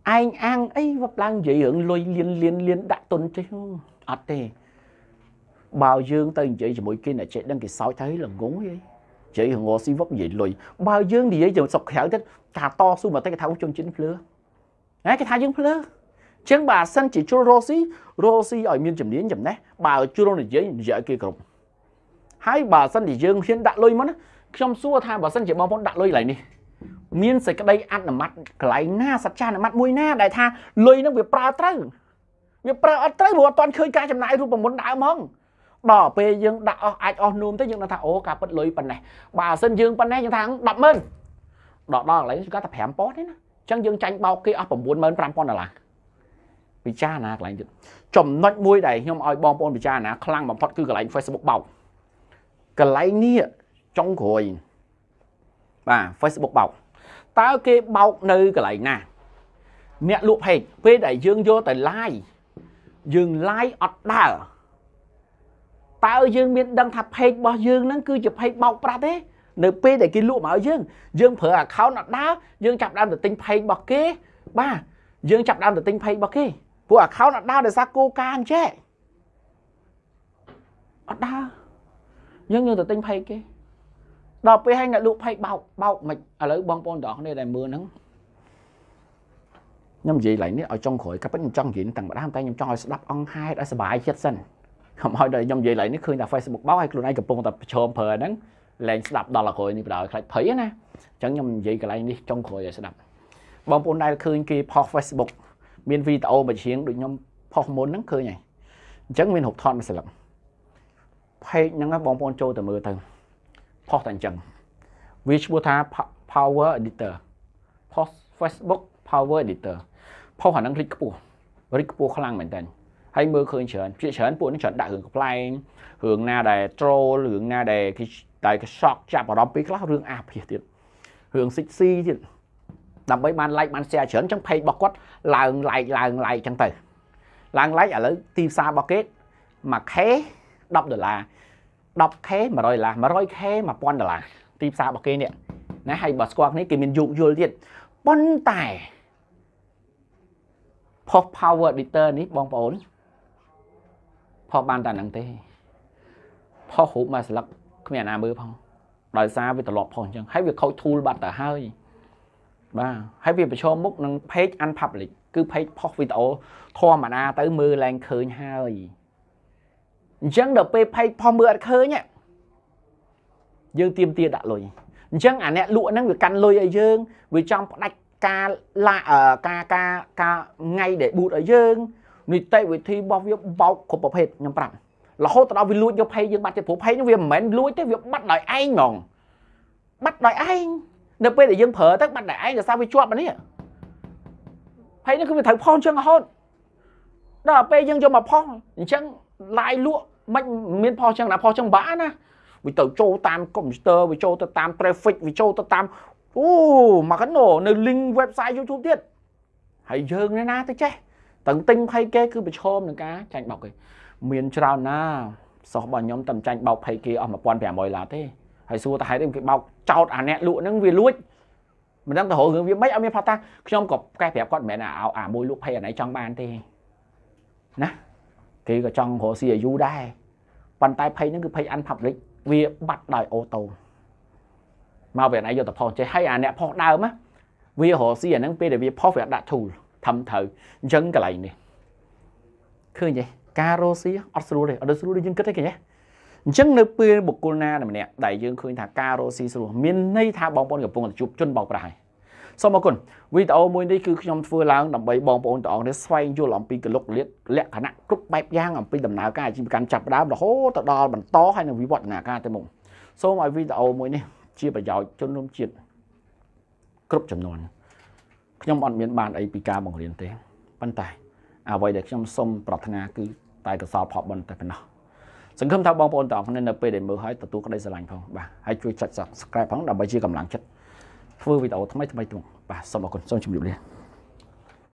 អាំងអីវឹកឡើងនិយាយរឿងលុយលៀនលៀនលៀនដាក់ទុនចេះអត់ទេបើយើងទៅនិយាយជាមួយគេអ្នកចេះដឹងគេសោចទៅល្ងងហីនិយាយរឿងស៊ីវឹកនិយាយលុយបើយើងនិយាយជាមួយសុកក្រៅទៅការតស៊ូមកតែគេថាជនជាតិភ្លឺណាគេថាយើងភ្លើសអញ្ចឹងបើសិនជាជួលរ៉ូស៊ីរ៉ូស៊ីឲ្យមានជំនាញចំណេះបើជួលនិយាយនិយាយឲ្យគេគ្រប់ហើយបើសិនជាយើងហ៊ានដាក់លុយមុនខ្ញុំសួរថាបើសិនជាបងប្អូនដាក់លុយឡើយនេះមានសេចក្តីអនុម័តកន្លែងណាសច្ចានុម័តមួយណាដែលថាលុយនឹងវាប្រើត្រូវវាប្រើអត់ត្រូវព្រោះអត់ទាន់ឃើញការចំណាយរូបមន្តដើមហ្មងដល់ពេលយើងដាក់អស់អាចអស់នោមទៅយើងដឹងថាអូការពិតលុយប៉ុណ្ណេះបើសិនយើងប៉ុណ្ណេះយើងថា100,000ដល់ដល់កន្លែងគេថា5000ទេណាចឹងយើងចាញ់បោកគេអស់95000ដុល្លារពិចារណាកន្លែងទៀតចំណុចមួយដែលខ្ញុំឲ្យបងប្អូនពិចារណាខ្លាំងបំផុតគឺកន្លែង Facebook បោកកន្លែងនេះចុងក្រោយបាទ Facebook បោកតើគេបោកនៅកន្លែងណាអ្នកលក់ផេកពេលដែលយើងយកទៅ live យើង live អត់ដើរតើយើងមានដឹងថាផេករបស់យើងហ្នឹងគឺជាផេកបោកប្រាស់ទេនៅពេលដែលគេលក់មកយើងយើងប្រើ account អត់ដើរយើងចាប់ដើមទៅទិញ page របស់គេបាទយើងចាប់ដើមទៅទិញ page របស់គេពួក account អត់ដើរដោយសារគោលការណ៍អញ្ចេះអត់ដើរយើងយើងទៅទិញ page គេដល់ពេលហើយអ្នកលក់ page បោកបោកមិនឥឡូវបងប្អូនទាំងអស់គ្នាដែលមើលហ្នឹងខ្ញុំនិយាយឡើងនេះឲ្យចង់ក្រោយក៏ប៉ុន្តែខ្ញុំចង់និយាយទាំងម្ដងតែខ្ញុំចង់ឲ្យស្ដាប់អង្គហេតុឲ្យសុបាយចិត្តសិនខ្ញុំឲ្យដល់ខ្ញុំនិយាយឡើងនេះឃើញថា Facebook បោកឲ្យខ្លួនឯងកំពុងតែប្រឈមប្រើហ្នឹងលែងស្ដាប់ដល់ក្រោយនេះបណ្ដោយខ្លាចភ័យណាអញ្ចឹងខ្ញុំនិយាយកន្លែងនេះចុងក្រោយឲ្យស្ដាប់បងប្អូនដែលឃើញគេផុស Facebook មានវីដេអូមួយជាងដូចខ្ញុំផុសមុនហ្នឹងឃើញហើយអញ្ចឹងមានរូបថតមួយស្លឹកផេកហ្នឹងបងប្អូនចូលទៅមើលទៅផុសតែអញ្ចឹងវាឈ្មោះថា Power Editor ផុស Facebook Power Editor ផុសអាហ្នឹងคลิกខ្ពស់រីកខ្ពស់ខ្លាំងមែនតើហើយមើលឃើញច្រើនជាច្រើនពួកនឹងច្រើនដាក់រឿងកំ pl ែងរឿងណាដែល troll រឿងណាដែលគេតែក៏សោកចាប់អារម្មណ៍ពេលខ្លះរឿងអាសភាសទៀតរឿងសិចស៊ីទៀតដើម្បីបាន like បាន share ច្រើនចឹង page របស់គាត់ឡើង like ឡើង like ចឹងទៅឡើង like ឥឡូវទីផ្សាររបស់គេ 1k 10ដុល្លារ 10k 100ដុល្លារ 100k 1000ដុល្លារទីផ្សាររបស់គេនេះណាហើយបើស្គាល់គ្នាគេមានយោគយល់ទៀតប៉ុន្តែ post power editor នេះបងប្អូនផុសបានតែនឹងទេផុសរូបមកស្លឹកគ្មានណាមើលផងដោយសារវាត្រឡប់ផងអញ្ចឹងហើយវាខូច tool បាត់ទៅហើយបាទហើយវាប្រឈមមុខនឹង page unpublic គឺ page ផុសវីដេអូធម្មតាទៅមើលឡើងឃើញហើយអញ្ចឹងដល់ពេល page ផុសមើលអត់ឃើញយើងទៀមទាដាក់លុយអញ្ចឹងអាអ្នកលក់ហ្នឹងវាកាន់លុយឲ្យយើងវាចង់ផ្ដាច់ការឡាការការការថ្ងៃដែលប៊ូតឲ្យយើងនីតិវិធីរបស់វាបោកគ្រប់ប្រភេទខ្ញុំប្រាប់រហូតដល់វាលួចយកផេកយើងបាត់ចិត្តព្រោះផេកនោះវាមិនមែនលួចទេវាបាត់ដោយឯងហ្មងបាត់ដោយឯងនៅពេលដែលយើងប្រើទៅបាត់ដោយឯងដោយសារវាជាប់អានេះផេកនោះគឺវាត្រូវផុសអញ្ចឹងរហូតដល់ពេលយើងយកមកផុសអញ្ចឹងឡាយលក់មិនមានផុសអញ្ចឹងណាផុសអញ្ចឹងបានណាវាទៅចូលតាមកុំព្យូទ័រវាចូលទៅតាម traffic វាចូលទៅតាមអូមកកណូនៅ link website YouTube ទៀតហើយយើងនៅណាទៅចេះតឹងទិញភ័យគេគឺប្រឈមនឹងការចាញ់បោកគេមានច្រើនណាសោះរបស់ខ្ញុំតែចាញ់បោកភ័យគេអស់1500ឡាទេហើយសួរតើហេតុអីគេបោកចោតអាអ្នកលក់ហ្នឹងវាលួចមិនដឹងទៅរករឿងវាមិនអត់មានផតាខ្ញុំក៏កែប្រាប់គាត់មិនមែនអាអាមួយលក់ភ័យអាណៃចង់បានទេណាគេក៏ចង់រក CU ដែរប៉ុន្តែភ័យហ្នឹងគឺភ័យ unpublic វាបាត់ដោយអូតូមកវាណៃយកទៅផុសចេះហើយអាអ្នកផុសដើមណាវារកស៊ីអាហ្នឹងពេលដែលវាផុសវាដាក់ tool ធ្វើត្រូវអញ្ចឹងកន្លែងនេះឃើញទេការរស់ស៊ីអត់ស្រួលទេអត់ស្រួលដូចយើងគិតទេគេណាអញ្ចឹងនៅពេលបុគ្គលណាម្នាក់ដែលយើងឃើញថាការរស់ស៊ីស្រួលមានន័យថាបងប្អូនកំពុងតែជួបជនបោកប្រាស់ហើយសូមអរគុណវីដេអូមួយនេះគឺខ្ញុំធ្វើឡើងដើម្បីបងប្អូនទាំងអស់នេះស្វែងយល់អំពីកលុកលក្ខណៈគ្រប់បែបយ៉ាងអំពីដំណើរការអាជីវកម្មចាប់ដើមរហូតទៅដល់បន្តហើយនឹងវិវឌ្ឍនាការទៅមុខសូមឲ្យវីដេអូមួយនេះជាប្រយោជន៍ជនរួមជាតិគ្រប់ចំនួនខ្ញុំអត់មានបានអីពីការបង្រៀនទេប៉ុន្តែអ្វីដែលខ្ញុំសូមប្រាថ្នាគឺតែទៅសល់ផលបុណ្យតែប៉ុណ្ណោះសង្ឃឹមថាបងប្អូនទាំងអស់គ្នានៅពេលដែលមើលហើយទទួលក្តីស្រឡាញ់ផងបាទហើយជួយចុច Subscribe ផងដើម្បីជាកម្លាំងចិត្តធ្វើវីដេអូថ្មីថ្មីទៀតបាទសូមអរគុណសូមជម្រាបលា